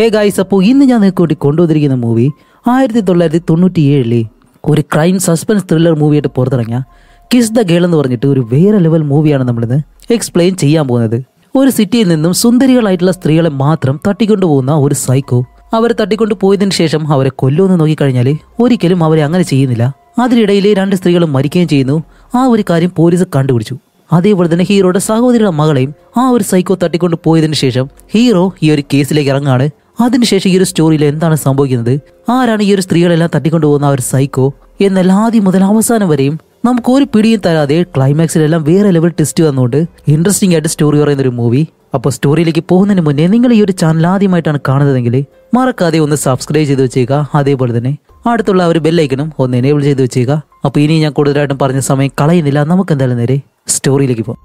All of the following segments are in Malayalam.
ഹേ ഗായ്സ് അപ്പോൾ ഇന്ന് ഞാൻ നിങ്ങൾക്ക് വേണ്ടി കൊണ്ടുവന്നിരിക്കുന്ന മൂവി ആയിരത്തി തൊള്ളായിരത്തി തൊണ്ണൂറ്റി ഏഴിലെ ഒരു ക്രൈം സസ്പെൻസ് ത്രില്ലർ മൂവിയായിട്ട് പുറത്തിറങ്ങിയ കിസ് ദ ഗേൾ എന്ന് പറഞ്ഞിട്ട് ഒരു വേറെ ലെവൽ മൂവിയാണ് നമ്മളിന്ന് എക്സ്പ്ലെയിൻ ചെയ്യാൻ പോകുന്നത് ഒരു സിറ്റിയിൽ നിന്നും സുന്ദരികളായിട്ടുള്ള സ്ത്രീകളെ മാത്രം തട്ടിക്കൊണ്ടു പോകുന്ന ഒരു സൈക്കോ അവരെ തട്ടിക്കൊണ്ടു പോയതിനു ശേഷം അവരെ കൊല്ലുമെന്ന് നോക്കിക്കഴിഞ്ഞാൽ ഒരിക്കലും അവരെ അങ്ങനെ ചെയ്യുന്നില്ല അതിനിടയിൽ രണ്ട് സ്ത്രീകളും മരിക്കുകയും ചെയ്യുന്നു ആ ഒരു കാര്യം പോലീസ് കണ്ടുപിടിച്ചു അതേപോലെ തന്നെ ഹീറോയുടെ സഹോദരിയുടെ മകളെയും ആ ഒരു സൈക്കോ തട്ടിക്കൊണ്ട് പോയതിനു ശേഷം ഹീറോ ഈ ഒരു കേസിലേക്ക് ഇറങ്ങാണ് അതിനുശേഷം ഈ ഒരു സ്റ്റോറിയിൽ എന്താണ് സംഭവിക്കുന്നത് ആരാണ് ഈ ഒരു സ്ത്രീകളെല്ലാം തട്ടിക്കൊണ്ടു ആ ഒരു സൈക്കോ എന്നാൽ ആദ്യം മുതൽ അവസാനം വരെയും നമുക്ക് ഒരു പിടിയും തരാതെ ക്ലൈമാക്സിലെല്ലാം വേറെ ലെവൽ ടെസ്റ്റ് വന്നുകൊണ്ട് ഇൻട്രസ്റ്റിംഗ് ആയിട്ട് സ്റ്റോറി പറയുന്ന ഒരു മൂവി അപ്പോൾ സ്റ്റോറിയിലേക്ക് പോകുന്നതിന് മുന്നേ നിങ്ങൾ ഈ ഒരു ചാനൽ ആദ്യമായിട്ടാണ് കാണുന്നതെങ്കിൽ മറക്കാതെ ഒന്ന് സബ്സ്ക്രൈബ് ചെയ്ത് വെച്ചേക്കുക അതേപോലെ തന്നെ അടുത്തുള്ള ഒരു ബെല്ലൈക്കനും ഒന്ന് എനേബിൾ ചെയ്ത് വെച്ചേക്കുക അപ്പോൾ ഇനി ഞാൻ കൂടുതലായിട്ടും പറഞ്ഞ സമയം കളയുന്നില്ല നമുക്ക് എന്തായാലും നേരെ സ്റ്റോറിയിലേക്ക് പോകാം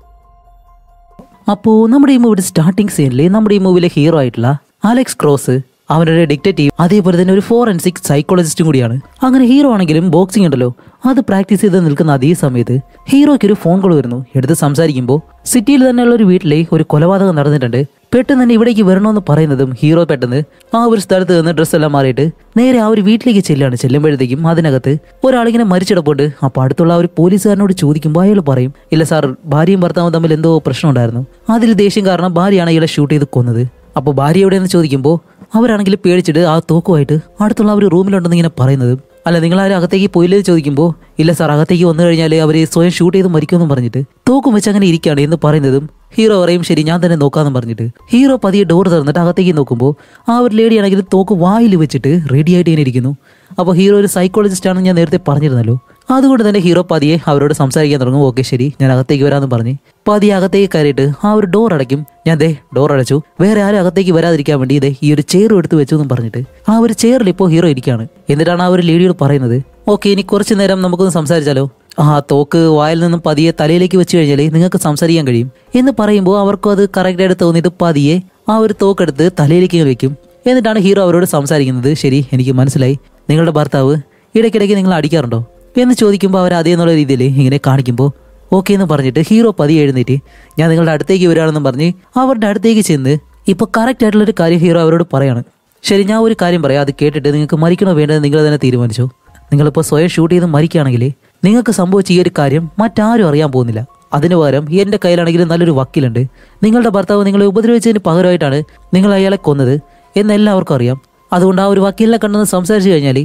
അപ്പോൾ നമ്മുടെ ഈ മൂവിയുടെ സ്റ്റാർട്ടിംഗ് സീനിൽ നമ്മുടെ ഈ മൂവിയിലെ ഹീറോ ആയിട്ടുള്ള അലക്സ് ക്രോസ് അവനൊരു ഡിക്റ്റേറ്റീവ് അതേപോലെ തന്നെ ഒരു ഫോറൻസിക് സൈക്കോളജിസ്റ്റും കൂടിയാണ് അങ്ങനെ ഹീറോ ആണെങ്കിലും ബോക്സിംഗ് ഉണ്ടല്ലോ അത് പ്രാക്ടീസ് ചെയ്ത് നിൽക്കുന്ന അതേ സമയത്ത് ഹീറോയ്ക്ക് ഒരു ഫോൺ കോൾ വരുന്നു എടുത്ത് സംസാരിക്കുമ്പോൾ സിറ്റിയിൽ തന്നെയുള്ള ഒരു വീട്ടിലെ ഒരു കൊലപാതകം നടന്നിട്ടുണ്ട് പെട്ടെന്ന് തന്നെ ഇവിടേക്ക് വരണമെന്ന് പറയുന്നതും ഹീറോ പെട്ടെന്ന് ആ ഒരു സ്ഥലത്ത് നിന്ന് ഡ്രസ്സെല്ലാം മാറിയിട്ട് നേരെ ആ ഒരു വീട്ടിലേക്ക് ചെല്ലാണ് ചെല്ലുമ്പോഴത്തേക്കും അതിനകത്ത് ഒരാളിങ്ങനെ മരിച്ചിടപ്പോട്ട് അപ്പോൾ അടുത്തുള്ള ഒരു പോലീസുകാരനോട് ചോദിക്കുമ്പോൾ അയാൾ പറയും ഇല്ല സാർ ഭാര്യയും ഭർത്താവും തമ്മിൽ എന്തോ പ്രശ്നം ഉണ്ടായിരുന്നു അതിൽ ദേഷ്യം കാരണം ഭാര്യയാണ് ഇയാളെ ഷൂട്ട് ചെയ്ത് കൊന്നത് അപ്പോൾ ഭാര്യ എവിടെയെന്ന് ചോദിക്കുമ്പോൾ അവരാണെങ്കിൽ പേടിച്ചിട്ട് ആ തോക്കുമായിട്ട് അടുത്തുള്ള അവർ റൂമിലുണ്ടെന്ന് ഇങ്ങനെ പറയുന്നത് അല്ല നിങ്ങൾ അവർ അകത്തേക്ക് പോയില്ലേ ചോദിക്കുമ്പോൾ ഇല്ല സാർ അകത്തേക്ക് വന്നു കഴിഞ്ഞാൽ അവർ സ്വയം ഷൂട്ട് ചെയ്ത് മരിക്കുമെന്നും പറഞ്ഞിട്ട് തോക്കും വെച്ച് അങ്ങനെ ഇരിക്കുകയാണ് എന്ന് പറയുന്നതും ഹീറോ പറയും ശരി ഞാൻ തന്നെ നോക്കാമെന്ന് പറഞ്ഞിട്ട് ഹീറോ പതിയെ ഡോർ തുറന്നിട്ട് അകത്തേക്ക് നോക്കുമ്പോൾ ആ ഒരു ലേഡി ആണെങ്കിൽ തോക്ക് വായിൽ വെച്ചിട്ട് റെഡിയായിട്ട് ഇങ്ങനെ ഇരിക്കുന്നു അപ്പോൾ ഹീറോ ഒരു സൈക്കോളജിസ്റ്റ് ആണെന്ന് ഞാൻ നേരത്തെ പറഞ്ഞിരുന്നല്ലോ അതുകൊണ്ട് തന്നെ ഹീറോ പതിയെ അവരോട് സംസാരിക്കാൻ തുടങ്ങും ഓക്കെ ശരി ഞാൻ അകത്തേക്ക് വരാമെന്ന് പറഞ്ഞ് പതി അകത്തേക്ക് കയറിയിട്ട് ആ ഒരു ഡോർ അടയ്ക്കും ഞാൻ ദേ ഡോർ അടച്ചു വേറെ ആരും അകത്തേക്ക് വരാതിരിക്കാൻ വേണ്ടി ഇതേ ഈ ഒരു ചെയർ എടുത്ത് വെച്ചു എന്നും പറഞ്ഞിട്ട് ആ ഒരു ചെയറിൽ ഇപ്പോൾ ഹീറോ ഇരിക്കുകയാണ് എന്നിട്ടാണ് ആ ഒരു ലേഡിയോട് പറയുന്നത് ഓക്കെ ഇനി കുറച്ച് നേരം നമുക്കൊന്ന് സംസാരിച്ചാലോ ആ തോക്ക് വായിൽ നിന്നും പതിയെ തലയിലേക്ക് വെച്ച് കഴിഞ്ഞാൽ നിങ്ങൾക്ക് സംസാരിക്കാൻ കഴിയും എന്ന് പറയുമ്പോൾ അവർക്കും അത് കറക്റ്റായിട്ട് തോന്നിയത് പതിയെ ആ ഒരു തോക്കെടുത്ത് തലയിലേക്ക് വെക്കും എന്നിട്ടാണ് ഹീറോ അവരോട് സംസാരിക്കുന്നത് ശരി എനിക്ക് മനസ്സിലായി നിങ്ങളുടെ ഭർത്താവ് ഇടയ്ക്കിടയ്ക്ക് നിങ്ങൾ അടിക്കാറുണ്ടോ എന്ന് ചോദിക്കുമ്പോൾ അവർ അതേ എന്നുള്ള രീതിയിൽ ഇങ്ങനെ കാണിക്കുമ്പോൾ ഓക്കെ എന്ന് പറഞ്ഞിട്ട് ഹീറോ പതി എഴുന്നേറ്റ് ഞാൻ നിങ്ങളുടെ അടുത്തേക്ക് വരാണെന്നും പറഞ്ഞ് അവരുടെ അടുത്തേക്ക് ചെന്ന് ഇപ്പോൾ കറക്റ്റ് ആയിട്ടുള്ളൊരു കാര്യം ഹീറോ അവരോട് പറയാണ് ശരി ഞാൻ ഒരു കാര്യം പറയാം അത് കേട്ടിട്ട് നിങ്ങൾക്ക് മരിക്കണോ വേണ്ടത് നിങ്ങൾ തന്നെ തീരുമാനിച്ചു നിങ്ങളിപ്പോൾ സ്വയം ഷൂട്ട് ചെയ്ത് മരിക്കുകയാണെങ്കിൽ നിങ്ങൾക്ക് സംഭവിച്ച ഈ ഒരു കാര്യം മറ്റാരും അറിയാൻ പോകുന്നില്ല അതിന് പകരം എൻ്റെ കയ്യിലാണെങ്കിലും നല്ലൊരു വക്കീലുണ്ട് നിങ്ങളുടെ ഭർത്താവ് നിങ്ങളെ ഉപദ്രവിച്ചതിന് പകരമായിട്ടാണ് നിങ്ങൾ അയാളെ കൊന്നത് എന്നെല്ലാവർക്കും അറിയാം അതുകൊണ്ട് ആ ഒരു വക്കീലിനെ കണ്ടെന്ന് സംസാരിച്ചു കഴിഞ്ഞാൽ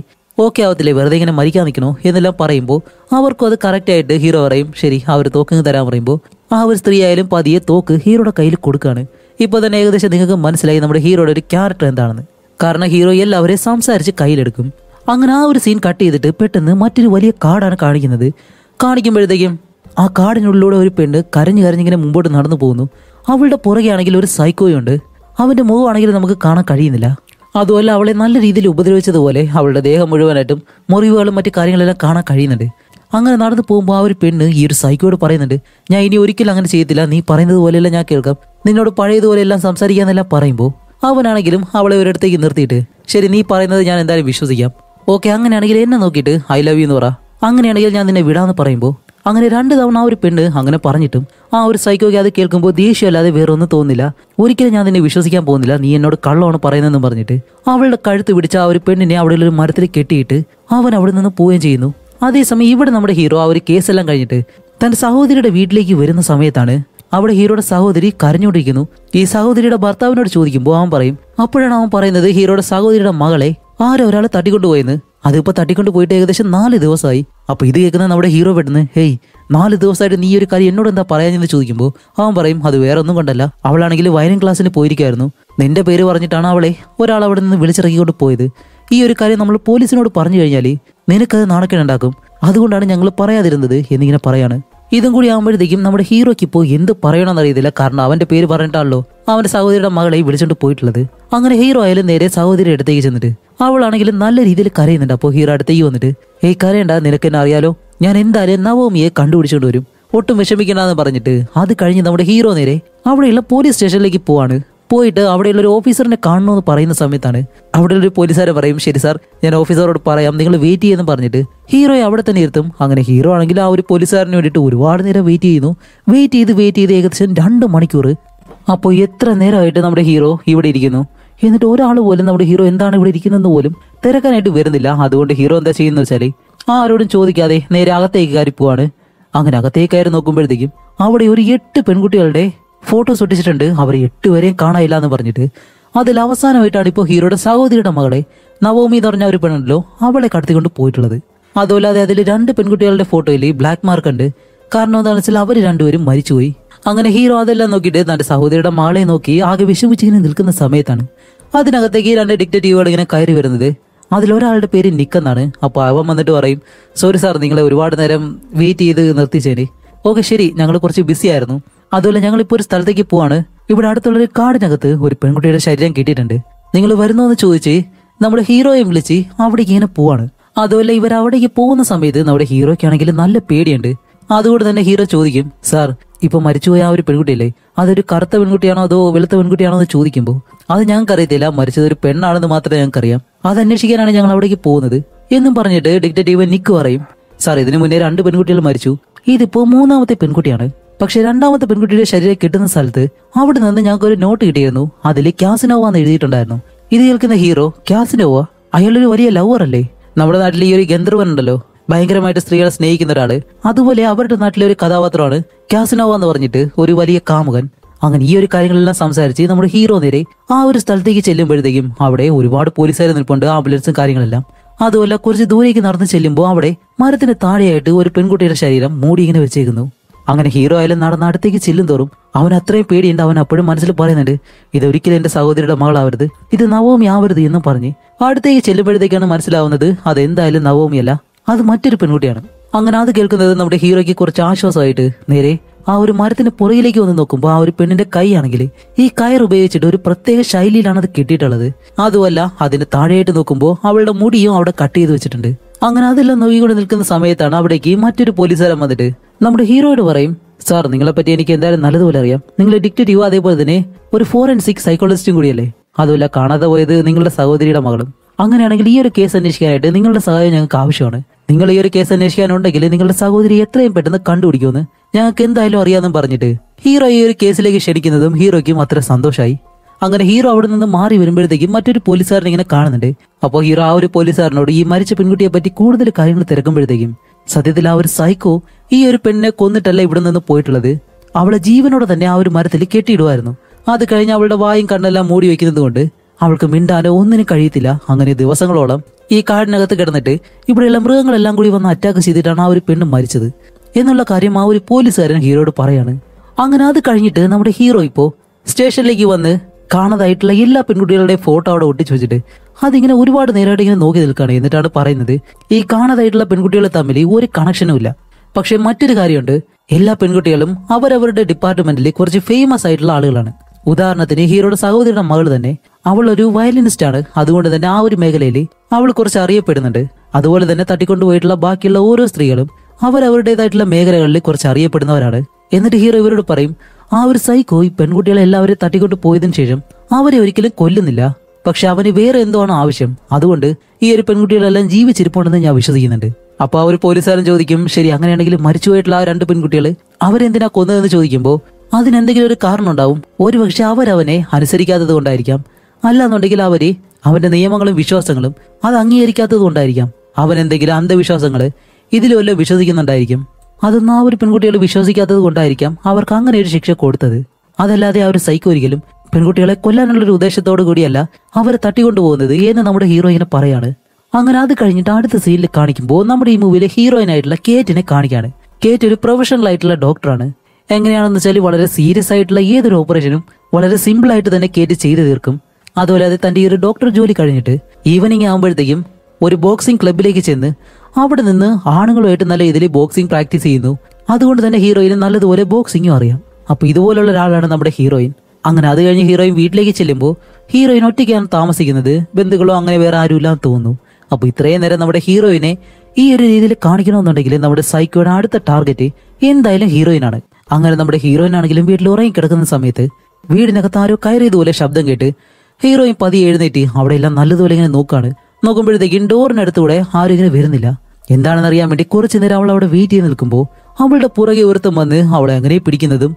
ഓക്കെ ആവത്തില്ലേ വെറുതെ ഇങ്ങനെ മരിക്കാൻ നിൽക്കണോ എന്നെല്ലാം പറയുമ്പോൾ അവർക്കും അത് കറക്റ്റായിട്ട് ഹീറോ പറയും ശരി അവർ തോക്ക് തരാൻ പറയുമ്പോൾ ആ ഒരു സ്ത്രീ ആയാലും പതിയെ തോക്ക് ഹീറോയുടെ കയ്യിൽ കൊടുക്കുകയാണ് ഇപ്പോൾ തന്നെ ഏകദേശം നിങ്ങൾക്ക് മനസ്സിലായി നമ്മുടെ ഹീറോയുടെ ഒരു ക്യാരക്ടർ എന്താണെന്ന് കാരണം ഹീറോ എല്ലാവരെയും സംസാരിച്ച് കയ്യിലെടുക്കും അങ്ങനെ ആ ഒരു സീൻ കട്ട് ചെയ്തിട്ട് പെട്ടെന്ന് മറ്റൊരു വലിയ കാടാണ് കാണിക്കുന്നത് കാണിക്കുമ്പോഴത്തേക്കും ആ കാടിനുള്ളിലൂടെ ഒരു പെണ്ണ് കരഞ്ഞു കരഞ്ഞിങ്ങനെ മുമ്പോട്ട് നടന്നു പോകുന്നു അവളുടെ ആണെങ്കിൽ ഒരു സൈക്കോയുണ്ട് അവൻ്റെ മുഖമാണെങ്കിലും നമുക്ക് കാണാൻ കഴിയുന്നില്ല അതുപോലെ അവളെ നല്ല രീതിയിൽ ഉപദ്രവിച്ചതുപോലെ അവളുടെ ദേഹം മുഴുവനായിട്ടും മുറിവുകളും മറ്റു കാര്യങ്ങളെല്ലാം കാണാൻ കഴിയുന്നുണ്ട് അങ്ങനെ നടന്നു പോകുമ്പോൾ ആ ഒരു പെണ്ണ് ഈ ഒരു സൈക്കോട് പറയുന്നുണ്ട് ഞാൻ ഇനി ഒരിക്കലും അങ്ങനെ ചെയ്യത്തില്ല നീ പറയുന്നത് പോലെയല്ല ഞാൻ കേൾക്കാം നിന്നോട് പഴയതുപോലെ എല്ലാം സംസാരിക്കാന്നെല്ലാം പറയുമ്പോൾ അവനാണെങ്കിലും അവളെ ഒരിടത്തേക്ക് നിർത്തിയിട്ട് ശരി നീ പറയുന്നത് ഞാൻ എന്തായാലും വിശ്വസിക്കാം ഓക്കെ അങ്ങനെയാണെങ്കിൽ എന്നെ നോക്കിയിട്ട് ഐ ലവ് യു എന്ന് പറ അങ്ങനെയാണെങ്കിൽ ഞാൻ നിന്നെ വിടാമെന്ന് പറയുമ്പോൾ അങ്ങനെ രണ്ട് തവണ ആ ഒരു പെണ്ണ് അങ്ങനെ പറഞ്ഞിട്ടും ആ ഒരു സൈക്കോയ്ക്ക് അത് കേൾക്കുമ്പോൾ ദേഷ്യമല്ലാതെ വേറെ ഒന്നും തോന്നില്ല ഒരിക്കലും ഞാൻ നിന്നെ വിശ്വസിക്കാൻ പോകുന്നില്ല നീ എന്നോട് കള്ളമാണ് പറയുന്നതെന്ന് പറഞ്ഞിട്ട് അവളുടെ കഴുത്ത് പിടിച്ച ആ ഒരു പെണ്ണിനെ അവിടെ ഒരു മരത്തിൽ കെട്ടിയിട്ട് അവൻ അവിടെ നിന്ന് പോവുകയും ചെയ്യുന്നു അതേസമയം ഇവിടെ നമ്മുടെ ഹീറോ ആ ഒരു കേസെല്ലാം കഴിഞ്ഞിട്ട് തൻ്റെ സഹോദരിയുടെ വീട്ടിലേക്ക് വരുന്ന സമയത്താണ് അവിടെ ഹീറോയുടെ സഹോദരി കരഞ്ഞുകൊണ്ടിരിക്കുന്നു ഈ സഹോദരിയുടെ ഭർത്താവിനോട് ചോദിക്കുമ്പോൾ അവൻ പറയും അപ്പോഴാണ് അവൻ പറയുന്നത് ഹീറോയുടെ സഹോദരിയുടെ മകളെ ആരോ ഒരാൾ തട്ടിക്കൊണ്ടുപോയെന്ന് അതിപ്പോ തട്ടിക്കൊണ്ട് പോയിട്ട് ഏകദേശം നാല് ദിവസമായി അപ്പൊ ഇത് കേൾക്കുന്ന നമ്മുടെ ഹീറോ പെട്ടെന്ന് ഹേയ് നാല് ദിവസമായിട്ട് നീ ഒരു കാര്യം എന്നോട് എന്താ പറയാനെന്ന് ചോദിക്കുമ്പോൾ അവൻ പറയും അത് വേറെ ഒന്നും കണ്ടല്ല അവളാണെങ്കിൽ വയലിൻ ക്ലാസ്സിന് പോയിരിക്കായിരുന്നു നിന്റെ പേര് പറഞ്ഞിട്ടാണ് അവളെ ഒരാൾ അവിടെ നിന്ന് വിളിച്ചിറക്കിക്കൊണ്ട് പോയത് ഈ ഒരു കാര്യം നമ്മൾ പോലീസിനോട് പറഞ്ഞു കഴിഞ്ഞാൽ നിനക്കത് നാണക്കേണ്ടാക്കും അതുകൊണ്ടാണ് ഞങ്ങൾ പറയാതിരുന്നത് എന്നിങ്ങനെ പറയാണ് ഇതും കൂടി ആകുമ്പോഴത്തേക്കും നമ്മുടെ ഹീറോയ്ക്ക് ഇപ്പോൾ എന്ത് പറയണമെന്ന് അറിയത്തില്ല കാരണം അവന്റെ പേര് പറഞ്ഞിട്ടാണല്ലോ അവന്റെ സഹോദരിയുടെ മകളെ വിളിച്ചിട്ട് പോയിട്ടുള്ളത് അങ്ങനെ ഹീറോ ആയാലും നേരെ സഹോദരിയുടെ അടുത്തേക്ക് ചെന്നിട്ട് അവളാണെങ്കിലും നല്ല രീതിയിൽ കരയുന്നുണ്ട് അപ്പോൾ ഹീറോ അടുത്തേക്ക് വന്നിട്ട് ഏയ് കരയണ്ട എന്നെ അറിയാലോ ഞാൻ എന്തായാലും നവോമിയെ കണ്ടുപിടിച്ചുകൊണ്ട് വരും ഒട്ടും എന്ന് പറഞ്ഞിട്ട് അത് കഴിഞ്ഞ് നമ്മുടെ ഹീറോ നേരെ അവിടെയുള്ള പോലീസ് സ്റ്റേഷനിലേക്ക് പോവാണ് പോയിട്ട് അവിടെയുള്ള ഒരു ഓഫീസറിനെ എന്ന് പറയുന്ന സമയത്താണ് അവിടെയുള്ള ഒരു പോലീസുകാരെ പറയും ശരി സാർ ഞാൻ ഓഫീസറോട് പറയാം നിങ്ങൾ വെയിറ്റ് ചെയ്യുന്നു പറഞ്ഞിട്ട് ഹീറോയെ അവിടെ തന്നെ ഇരുത്തും അങ്ങനെ ഹീറോ ആണെങ്കിൽ ആ ഒരു പോലീസുകാരന് വേണ്ടിയിട്ട് ഒരുപാട് നേരം വെയിറ്റ് ചെയ്യുന്നു വെയിറ്റ് ചെയ്ത് വെയിറ്റ് ചെയ്ത് ഏകദേശം രണ്ട് മണിക്കൂർ അപ്പോൾ എത്ര നേരമായിട്ട് നമ്മുടെ ഹീറോ ഇവിടെ ഇരിക്കുന്നു എന്നിട്ട് ഒരാൾ പോലും നമ്മുടെ ഹീറോ എന്താണ് ഇവിടെ ഇരിക്കുന്നതെന്ന് പോലും തിരക്കാനായിട്ട് വരുന്നില്ല അതുകൊണ്ട് ഹീറോ എന്താ ചെയ്യുന്നത് വെച്ചാൽ ആരോടും ചോദിക്കാതെ നേരെ അകത്തേക്ക് കയറി പോവാണ് അങ്ങനെ അകത്തേക്ക് കയറി നോക്കുമ്പോഴത്തേക്കും അവിടെ ഒരു എട്ട് പെൺകുട്ടികളുടെ ഫോട്ടോസ് ഒട്ടിച്ചിട്ടുണ്ട് അവർ എട്ട് വരെയും കാണാനില്ല എന്ന് പറഞ്ഞിട്ട് അതിൽ അവസാനമായിട്ടാണ് ഇപ്പോൾ ഹീറോയുടെ സഹോദരിയുടെ മകളെ നവോമി എന്ന് പറഞ്ഞ ഒരു പെണ്ണല്ലോ അവളെ കടത്തിക്കൊണ്ട് പോയിട്ടുള്ളത് അതുപോലെ അതിൽ രണ്ട് പെൺകുട്ടികളുടെ ഫോട്ടോയിൽ ബ്ലാക്ക് മാർക്ക് ഉണ്ട് കാരണം എന്താണെന്ന് വെച്ചാൽ അവർ രണ്ടുപേരും മരിച്ചുപോയി അങ്ങനെ ഹീറോ അതെല്ലാം നോക്കിയിട്ട് തന്റെ സഹോദരിയുടെ മാളെ നോക്കി ആകെ വിഷമിച്ചിങ്ങനെ നിൽക്കുന്ന സമയത്താണ് അതിനകത്തേക്ക് രണ്ട് ഡിക്റ്റേറ്റീവുകൾ ഇങ്ങനെ കയറി വരുന്നത് അതിലൊരാളുടെ പേര് നിക്കെന്നാണ് അപ്പോൾ അവൻ വന്നിട്ട് പറയും സോറി സാർ നിങ്ങളെ ഒരുപാട് നേരം വെയിറ്റ് ചെയ്ത് നിർത്തിച്ചേനെ ഓക്കെ ശരി ഞങ്ങൾ കുറച്ച് ബിസി ആയിരുന്നു അതുപോലെ ഇപ്പോൾ ഒരു സ്ഥലത്തേക്ക് പോവാണ് ഇവിടെ അടുത്തുള്ള ഒരു കാടിനകത്ത് ഒരു പെൺകുട്ടിയുടെ ശരീരം കിട്ടിയിട്ടുണ്ട് നിങ്ങൾ വരുന്നോ എന്ന് ചോദിച്ച് നമ്മുടെ ഹീറോയെ വിളിച്ച് അവിടേക്ക് ഇങ്ങനെ പോവാണ് അതുപോലെ ഇവർ അവിടേക്ക് പോകുന്ന സമയത്ത് നമ്മുടെ ഹീറോയ്ക്കാണെങ്കിൽ നല്ല പേടിയുണ്ട് അതുകൊണ്ട് തന്നെ ഹീറോ ചോദിക്കും സാർ ഇപ്പൊ മരിച്ചുപോയ ആ ഒരു പെൺകുട്ടിയല്ലേ അതൊരു കറുത്ത പെൺകുട്ടിയാണോ അതോ വെളുത്ത പെൺകുട്ടിയാണോ എന്ന് ചോദിക്കുമ്പോൾ അത് ഞങ്ങൾക്ക് അറിയത്തില്ല മരിച്ചത് ഒരു പെണ്ണാണെന്ന് മാത്രമേ അറിയാം അത് അന്വേഷിക്കാനാണ് ഞങ്ങൾ അവിടേക്ക് പോകുന്നത് എന്നും പറഞ്ഞിട്ട് ഡിറ്റക്റ്റീവ് നിക്ക് പറയും സാർ ഇതിനു മുന്നേ രണ്ട് പെൺകുട്ടികൾ മരിച്ചു ഇതിപ്പോ മൂന്നാമത്തെ പെൺകുട്ടിയാണ് പക്ഷെ രണ്ടാമത്തെ പെൺകുട്ടിയുടെ ശരീരം കിട്ടുന്ന സ്ഥലത്ത് അവിടെ നിന്ന് ഞങ്ങൾക്ക് ഒരു നോട്ട് കിട്ടിയിരുന്നു അതിൽ ക്യാസിനോവ എന്ന് എഴുതിയിട്ടുണ്ടായിരുന്നു ഇത് കേൾക്കുന്ന ഹീറോ ക്യാസിനോവ അയാളൊരു വലിയ ലവർ അല്ലേ നമ്മുടെ നാട്ടിൽ ഈ ഒരു ഗന്ധർവൻ ഉണ്ടല്ലോ ഭയങ്കരമായിട്ട് സ്ത്രീകളെ സ്നേഹിക്കുന്ന ഒരാള് അതുപോലെ അവരുടെ നാട്ടിലെ ഒരു കഥാപാത്രമാണ് ക്യാസിനോവ എന്ന് പറഞ്ഞിട്ട് ഒരു വലിയ കാമുകൻ അങ്ങനെ ഈ ഒരു കാര്യങ്ങളെല്ലാം സംസാരിച്ച് നമ്മുടെ ഹീറോ നേരെ ആ ഒരു സ്ഥലത്തേക്ക് ചെല്ലുമ്പോഴത്തേക്കും അവിടെ ഒരുപാട് പോലീസുകാർ നിൽപ്പുണ്ട് ആംബുലൻസും കാര്യങ്ങളെല്ലാം അതുപോലെ കുറച്ച് ദൂരേക്ക് നടന്ന് ചെല്ലുമ്പോൾ അവിടെ മരത്തിന് താഴെയായിട്ട് ഒരു പെൺകുട്ടിയുടെ ശരീരം മൂടി ഇങ്ങനെ വെച്ചേക്കുന്നു അങ്ങനെ ഹീറോ ആയാലും നടന്ന അടുത്തേക്ക് ചെല്ലും തോറും അവൻ അത്രയും പേടിയുണ്ട് അവൻ അപ്പോഴും മനസ്സിൽ പറയുന്നുണ്ട് ഇത് ഒരിക്കലും സഹോദരിയുടെ മകളാവരുത് ഇത് നവോമി ആവരുത് എന്നും പറഞ്ഞ് അടുത്തേക്ക് ചെല്ലുമ്പോഴത്തേക്കാണ് മനസ്സിലാവുന്നത് അത് എന്തായാലും നവോമിയല്ല അത് മറ്റൊരു പെൺകുട്ടിയാണ് അങ്ങനെ അത് കേൾക്കുന്നത് നമ്മുടെ ഹീറോയ്ക്ക് കുറച്ച് ആശ്വാസമായിട്ട് നേരെ ആ ഒരു മരത്തിന്റെ പുറകിലേക്ക് വന്ന് നോക്കുമ്പോൾ ആ ഒരു പെണ്ണിന്റെ കൈയാണെങ്കിൽ ഈ കയർ ഉപയോഗിച്ചിട്ട് ഒരു പ്രത്യേക ശൈലിയിലാണ് അത് കിട്ടിയിട്ടുള്ളത് അതുമല്ല അതിന് താഴെയായിട്ട് നോക്കുമ്പോൾ അവളുടെ മുടിയും അവിടെ കട്ട് ചെയ്ത് വെച്ചിട്ടുണ്ട് അങ്ങനെ അതെല്ലാം നോക്കിക്കൊണ്ട് നിൽക്കുന്ന സമയത്താണ് അവിടേക്ക് മറ്റൊരു പോലീസുകാരൻ വന്നിട്ട് നമ്മുടെ ഹീറോയോട് പറയും സാർ നിങ്ങളെ പറ്റി എനിക്ക് എന്തായാലും നല്ലതുപോലെ അറിയാം നിങ്ങൾ ഡിക്റ്റേറ്റീവ് അതേപോലെ തന്നെ ഒരു ഫോറൻസിക് സൈക്കോളജിസ്റ്റും കൂടിയല്ലേ അതുമല്ല കാണാതെ പോയത് നിങ്ങളുടെ സഹോദരിയുടെ മകളും അങ്ങനെയാണെങ്കിൽ ഈ ഒരു കേസ് അന്വേഷിക്കാനായിട്ട് നിങ്ങളുടെ സഹായം ഞങ്ങൾക്ക് ആവശ്യമാണ് നിങ്ങൾ ഈ ഒരു കേസ് അന്വേഷിക്കാനുണ്ടെങ്കിൽ നിങ്ങളുടെ സഹോദരി എത്രയും പെട്ടെന്ന് കണ്ടുപിടിക്കുമെന്ന് ഞങ്ങൾക്ക് എന്തായാലും അറിയാമെന്നും പറഞ്ഞിട്ട് ഹീറോ ഈ ഒരു കേസിലേക്ക് ക്ഷണിക്കുന്നതും ഹീറോയ്ക്കും അത്ര സന്തോഷമായി അങ്ങനെ ഹീറോ അവിടെ നിന്ന് മാറി വരുമ്പോഴത്തേക്കും മറ്റൊരു പോലീസുകാരനെ ഇങ്ങനെ കാണുന്നുണ്ട് അപ്പോൾ ഹീറോ ആ ഒരു പോലീസുകാരനോട് ഈ മരിച്ച പെൺകുട്ടിയെ പറ്റി കൂടുതൽ കാര്യങ്ങൾ തിരക്കുമ്പോഴത്തേക്കും സത്യത്തിൽ ആ ഒരു സൈക്കോ ഈ ഒരു പെണ്ണിനെ കൊന്നിട്ടല്ല ഇവിടെ നിന്ന് പോയിട്ടുള്ളത് അവളെ ജീവനോടെ തന്നെ ആ ഒരു മരത്തിൽ കെട്ടിയിടുമായിരുന്നു അത് കഴിഞ്ഞ് അവളുടെ വായും കണ്ണെല്ലാം മൂടി വയ്ക്കുന്നത് കൊണ്ട് അവൾക്ക് മിണ്ടാനോ ഒന്നിനും കഴിയത്തില്ല അങ്ങനെ ദിവസങ്ങളോളം ഈ കാടിനകത്ത് കിടന്നിട്ട് ഇവിടെയുള്ള മൃഗങ്ങളെല്ലാം കൂടി വന്ന് അറ്റാക്ക് ചെയ്തിട്ടാണ് ആ ഒരു പെണ്ണ് മരിച്ചത് എന്നുള്ള കാര്യം ആ ഒരു പോലീസുകാരൻ ഹീറോയോട് പറയാണ് അങ്ങനെ അത് കഴിഞ്ഞിട്ട് നമ്മുടെ ഹീറോ ഇപ്പോൾ സ്റ്റേഷനിലേക്ക് വന്ന് കാണാതായിട്ടുള്ള എല്ലാ പെൺകുട്ടികളുടെയും ഫോട്ടോ അവിടെ ഒട്ടിച്ചു വെച്ചിട്ട് അതിങ്ങനെ ഒരുപാട് നേരമായിട്ട് ഇങ്ങനെ നോക്കി നിൽക്കുകയാണ് എന്നിട്ടാണ് പറയുന്നത് ഈ കാണാതായിട്ടുള്ള പെൺകുട്ടികളെ തമ്മിൽ ഒരു കണക്ഷനും ഇല്ല പക്ഷെ മറ്റൊരു കാര്യമുണ്ട് എല്ലാ പെൺകുട്ടികളും അവരവരുടെ ഡിപ്പാർട്ട്മെന്റിൽ കുറച്ച് ഫേമസ് ആയിട്ടുള്ള ആളുകളാണ് ഉദാഹരണത്തിന് ഹീറോയുടെ സഹോദരിയുടെ മകൾ തന്നെ അവൾ ഒരു വയലിനിസ്റ്റ് ആണ് അതുകൊണ്ട് തന്നെ ആ ഒരു മേഖലയിൽ അവൾ കുറച്ച് അറിയപ്പെടുന്നുണ്ട് അതുപോലെ തന്നെ തട്ടിക്കൊണ്ടുപോയിട്ടുള്ള ബാക്കിയുള്ള ഓരോ സ്ത്രീകളും അവരവരുടേതായിട്ടുള്ള മേഖലകളിൽ കുറച്ച് അറിയപ്പെടുന്നവരാണ് എന്നിട്ട് ഹീറോ ഇവരോട് പറയും ആ ഒരു സൈക്കോ ഈ പെൺകുട്ടികളെ എല്ലാവരെയും തട്ടിക്കൊണ്ട് പോയതിനു ശേഷം അവരെ ഒരിക്കലും കൊല്ലുന്നില്ല പക്ഷെ അവന് വേറെ എന്തോ ആണ് ആവശ്യം അതുകൊണ്ട് ഈ ഒരു പെൺകുട്ടികളെല്ലാം ജീവിച്ചിരിപ്പുണ്ടെന്ന് ഞാൻ വിശ്വസിക്കുന്നുണ്ട് അപ്പൊ ആ ഒരു പോലീസുകാരൻ ചോദിക്കും ശരി അങ്ങനെയാണെങ്കിൽ മരിച്ചുപോയിട്ടുള്ള ആ രണ്ട് പെൺകുട്ടികൾ അവരെന്തിനാ കൊന്നതെന്ന് ചോദിക്കുമ്പോൾ അതിനെന്തെങ്കിലും ഒരു കാരണം ഉണ്ടാവും ഒരുപക്ഷെ അവരവനെ അനുസരിക്കാത്തത് കൊണ്ടായിരിക്കാം അല്ലാന്നുണ്ടെങ്കിൽ അവര് അവന്റെ നിയമങ്ങളും വിശ്വാസങ്ങളും അത് അംഗീകരിക്കാത്തത് കൊണ്ടായിരിക്കാം അവൻ എന്തെങ്കിലും അന്ധവിശ്വാസങ്ങൾ ഇതിലും വിശ്വസിക്കുന്നുണ്ടായിരിക്കും അതൊന്നും ആ ഒരു പെൺകുട്ടികൾ വിശ്വസിക്കാത്തത് കൊണ്ടായിരിക്കാം അവർക്ക് അങ്ങനെ ഒരു ശിക്ഷ കൊടുത്തത് അതല്ലാതെ ആ ഒരു സൈക്കോ ഒരിക്കലും പെൺകുട്ടികളെ കൊല്ലാനുള്ള ഒരു ഉദ്ദേശത്തോടു കൂടിയല്ല അവരെ പോകുന്നത് എന്ന് നമ്മുടെ ഹീറോയിനെ പറയാണ് അങ്ങനെ അത് കഴിഞ്ഞിട്ട് അടുത്ത സീനിൽ കാണിക്കുമ്പോൾ നമ്മുടെ ഈ മൂവിയിലെ ഹീറോയിൻ ആയിട്ടുള്ള കേറ്റിനെ കാണിക്കാണ് കേറ്റ് ഒരു പ്രൊഫഷണൽ ആയിട്ടുള്ള ഡോക്ടറാണ് എങ്ങനെയാണെന്ന് വെച്ചാൽ വളരെ സീരിയസ് ആയിട്ടുള്ള ഏതൊരു ഓപ്പറേഷനും വളരെ സിമ്പിൾ ആയിട്ട് തന്നെ കേറ്റ് ചെയ്തു തീർക്കും അതുപോലെ തന്റെ ഈ ഒരു ഡോക്ടർ ജോലി കഴിഞ്ഞിട്ട് ഈവനിങ് ആകുമ്പോഴത്തേക്കും ഒരു ബോക്സിംഗ് ക്ലബിലേക്ക് ചെന്ന് അവിടെ നിന്ന് ആണുങ്ങളുമായിട്ട് നല്ല ഇതിൽ ബോക്സിംഗ് പ്രാക്ടീസ് ചെയ്യുന്നു അതുകൊണ്ട് തന്നെ ഹീറോയിന് നല്ലതുപോലെ ബോക്സിങ്ങും അറിയാം അപ്പോൾ ഇതുപോലുള്ള ഒരാളാണ് നമ്മുടെ ഹീറോയിൻ അങ്ങനെ അത് കഴിഞ്ഞ് ഹീറോയിൻ വീട്ടിലേക്ക് ചെല്ലുമ്പോൾ ഹീറോയിൻ ഒറ്റയ്ക്കാണ് താമസിക്കുന്നത് ബന്ധുക്കളോ അങ്ങനെ വേറെ ഇല്ലാന്ന് തോന്നുന്നു അപ്പോൾ ഇത്രയും നേരം നമ്മുടെ ഹീറോയിനെ ഈ ഒരു രീതിയിൽ കാണിക്കണമെന്നുണ്ടെങ്കിൽ നമ്മുടെ സൈക്കോയുടെ അടുത്ത ടാർഗറ്റ് എന്തായാലും ഹീറോയിനാണ് അങ്ങനെ നമ്മുടെ ഹീറോയിൻ ആണെങ്കിലും വീട്ടിൽ ഉറങ്ങി കിടക്കുന്ന സമയത്ത് വീടിനകത്ത് ആരോ കയറിയതുപോലെ ശബ്ദം കേട്ട് ഹീറോയിൻ പതിയെ എഴുന്നേറ്റ് അവിടെയെല്ലാം നല്ലതുപോലെ ഇങ്ങനെ നോക്കാണ് നോക്കുമ്പോഴത്തേക്കും ഡോറിനടുത്തൂടെ ആരും ഇങ്ങനെ വരുന്നില്ല എന്താണെന്ന് അറിയാൻ വേണ്ടി കുറച്ചു നേരം അവൾ അവിടെ വെയിറ്റ് ചെയ്ത് നിൽക്കുമ്പോൾ അവളുടെ പുറകെ ഒരുത്തം വന്ന് അവളെ അങ്ങനെ പിടിക്കുന്നതും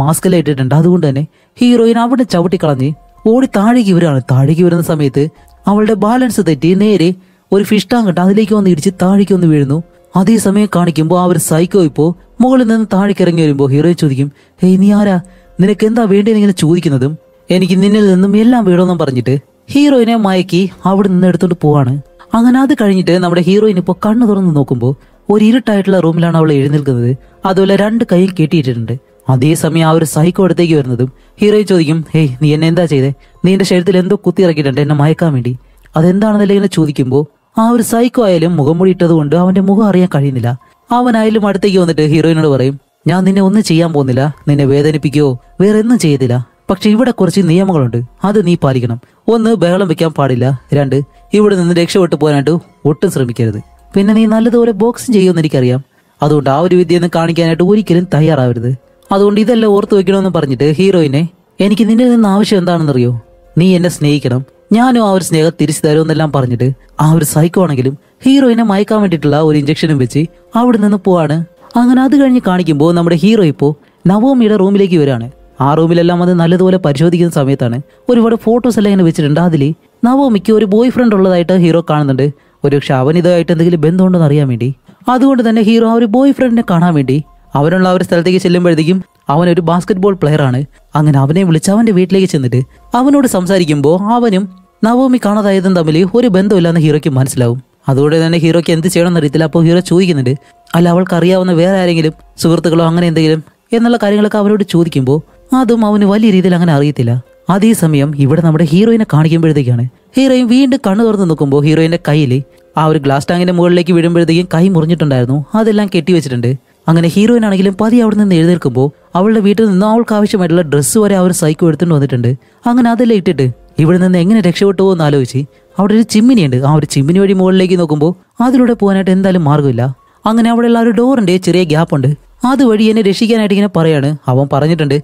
മാസ്ക് എല്ലാം ഇട്ടിട്ടുണ്ട് അതുകൊണ്ട് തന്നെ ഹീറോയിൻ അവിടെ ചവിട്ടിക്കളഞ്ഞ് ഓടി താഴേക്ക് വരികയാണ് താഴേക്ക് വരുന്ന സമയത്ത് അവളുടെ ബാലൻസ് തെറ്റി നേരെ ഒരു ഫിഷ് ടാങ്ക് അതിലേക്ക് വന്ന് ഇടിച്ച് താഴേക്ക് വന്ന് വീഴുന്നു അതേ സമയം കാണിക്കുമ്പോൾ ആ ഒരു സൈക്കോ ഇപ്പോൾ മുകളിൽ നിന്ന് താഴേക്ക് ഇറങ്ങി വരുമ്പോൾ ഹീറോയിൻ ചോദിക്കും ഹേയ് നീ ആരാ നിനക്ക് എന്താ വേണ്ടതെന്ന് ഇങ്ങനെ ചോദിക്കുന്നതും എനിക്ക് നിന്നിൽ നിന്നും എല്ലാം വേണമെന്നും പറഞ്ഞിട്ട് ഹീറോയിനെ മയക്കി അവിടെ നിന്ന് എടുത്തോണ്ട് പോവാണ് അങ്ങനെ അത് കഴിഞ്ഞിട്ട് നമ്മുടെ ഹീറോയിൻ ഇപ്പോൾ കണ്ണു തുറന്ന് നോക്കുമ്പോൾ ഒരു ഇരുട്ടായിട്ടുള്ള റൂമിലാണ് അവൾ എഴുന്നേൽക്കുന്നത് അതുപോലെ രണ്ട് കൈയും കെട്ടിയിട്ടിട്ടുണ്ട് അതേസമയം ആ ഒരു സൈക്കോ അടുത്തേക്ക് വരുന്നതും ഹീറോയിൻ ചോദിക്കും ഹേയ് നീ എന്നെ എന്താ ചെയ്തേ നീ എന്റെ ശരീരത്തിൽ എന്തോ കുത്തി ഇറക്കിയിട്ടുണ്ട് എന്നെ മയക്കാൻ വേണ്ടി അതെന്താണെന്നല്ലേ ഇങ്ങനെ ചോദിക്കുമ്പോൾ ആ ഒരു സൈക്കോ ആയാലും മുഖം മൂടിയിട്ടത് കൊണ്ട് അവന്റെ മുഖം അറിയാൻ കഴിയുന്നില്ല അവനായാലും അടുത്തേക്ക് വന്നിട്ട് ഹീറോയിനോട് പറയും ഞാൻ നിന്നെ ഒന്നും ചെയ്യാൻ പോകുന്നില്ല നിന്നെ വേദനിപ്പിക്കുകയോ വേറെ ഒന്നും ചെയ്തില്ല പക്ഷെ ഇവിടെ കുറച്ച് നിയമങ്ങളുണ്ട് അത് നീ പാലിക്കണം ഒന്ന് ബഹളം വെക്കാൻ പാടില്ല രണ്ട് ഇവിടെ നിന്ന് രക്ഷപ്പെട്ടു പോകാനായിട്ട് ഒട്ടും ശ്രമിക്കരുത് പിന്നെ നീ നല്ലതുപോലെ ബോക്സിംഗ് ചെയ്യുമെന്ന് എനിക്കറിയാം അതുകൊണ്ട് ആ ഒരു വിദ്യയൊന്നും കാണിക്കാനായിട്ട് ഒരിക്കലും തയ്യാറാവരുത് അതുകൊണ്ട് ഇതെല്ലാം ഓർത്ത് വെക്കണമെന്ന് പറഞ്ഞിട്ട് ഹീറോയിനെ എനിക്ക് നിന്നിൽ നിന്ന് ആവശ്യം എന്താണെന്നറിയോ നീ എന്നെ സ്നേഹിക്കണം ഞാനും ആ ഒരു സ്നേഹം തിരിച്ചു തരുമെന്നെല്ലാം പറഞ്ഞിട്ട് ആ ഒരു സൈക്കോ ആണെങ്കിലും ഹീറോയിനെ മയക്കാൻ വേണ്ടിയിട്ടുള്ള ഒരു ഇഞ്ചക്ഷനും വെച്ച് അവിടെ നിന്ന് പോവാണ് അങ്ങനെ അത് കഴിഞ്ഞ് കാണിക്കുമ്പോൾ നമ്മുടെ ഹീറോ ഇപ്പോൾ നവോമിയുടെ റൂമിലേക്ക് വരികയാണ് ആ റൂമിലെല്ലാം അത് നല്ലതുപോലെ പരിശോധിക്കുന്ന സമയത്താണ് ഒരുപാട് ഫോട്ടോസ് എല്ലാം ഇങ്ങനെ വെച്ചിട്ടുണ്ട് അതിൽ നവോമിക്ക് ഒരു ബോയ് ഫ്രണ്ട് ഉള്ളതായിട്ട് ഹീറോ കാണുന്നുണ്ട് ഒരുപക്ഷെ അവൻ ഇതായിട്ട് എന്തെങ്കിലും ബന്ധമുണ്ടെന്ന് അറിയാൻ വേണ്ടി അതുകൊണ്ട് തന്നെ ഹീറോ ആ ഒരു ബോയ് ഫ്രണ്ടിനെ കാണാൻ വേണ്ടി അവനുള്ള ഒരു സ്ഥലത്തേക്ക് ചെല്ലുമ്പോഴത്തേക്കും അവൻ ഒരു ബാസ്കറ്റ് ബോൾ ആണ് അങ്ങനെ അവനെ വിളിച്ച് അവൻ്റെ വീട്ടിലേക്ക് ചെന്നിട്ട് അവനോട് സംസാരിക്കുമ്പോൾ അവനും നവോമി കാണാതായതും തമ്മിൽ ഒരു ബന്ധമില്ലാന്ന് ഹീറോയ്ക്ക് മനസ്സിലാവും അതുകൊണ്ട് തന്നെ ഹീറോയ്ക്ക് എന്ത് ചെയ്യണമെന്ന് അറിയത്തില്ല അപ്പോൾ ഹീറോ ചോദിക്കുന്നുണ്ട് അല്ല അവൾക്ക് അറിയാവുന്ന വേറെ ആരെങ്കിലും സുഹൃത്തുക്കളോ അങ്ങനെ എന്തെങ്കിലും എന്നുള്ള കാര്യങ്ങളൊക്കെ അവരോട് ചോദിക്കുമ്പോൾ അതും അവന് വലിയ രീതിയിൽ അങ്ങനെ അറിയത്തില്ല അതേസമയം ഇവിടെ നമ്മുടെ ഹീറോയിനെ കാണിക്കുമ്പോഴത്തേക്കാണ് ഹീറോയിൻ വീണ്ടും കണ്ണു തുറന്ന് നോക്കുമ്പോൾ ഹീറോയിന്റെ കയ്യിൽ ആ ഒരു ഗ്ലാസ് ടാങ്കിന്റെ മുകളിലേക്ക് വീഴുമ്പോഴത്തേക്കും കൈ മുറിഞ്ഞിട്ടുണ്ടായിരുന്നു അതെല്ലാം കെട്ടിവെച്ചിട്ടുണ്ട് അങ്ങനെ ഹീറോയിൻ ആണെങ്കിലും പതി അവിടെ നിന്ന് എഴുന്നേൽക്കുമ്പോൾ അവളുടെ വീട്ടിൽ നിന്ന് അവൾക്ക് ആവശ്യമായിട്ടുള്ള ഡ്രസ്സ് വരെ അവർ സൈക്കോ എടുത്തുകൊണ്ട് വന്നിട്ടുണ്ട് അങ്ങനെ അതെല്ലാം ഇട്ടിട്ട് ഇവിടെ നിന്ന് എങ്ങനെ രക്ഷപ്പെട്ടു എന്ന് ആലോചിച്ച് അവിടെ ഒരു ചിമ്മിനിയുണ്ട് ആ ഒരു ചിമ്മിനി വഴി മുകളിലേക്ക് നോക്കുമ്പോൾ അതിലൂടെ പോകാനായിട്ട് എന്തായാലും മാർഗ്ഗമില്ല അങ്ങനെ അവിടെയുള്ള ഒരു ഡോറിന്റെ ചെറിയ ഗ്യാപ്പുണ്ട് അതുവഴി എന്നെ രക്ഷിക്കാനായിട്ട് ഇങ്ങനെ പറയാണ് അവൻ പറഞ്ഞിട്ടുണ്ട്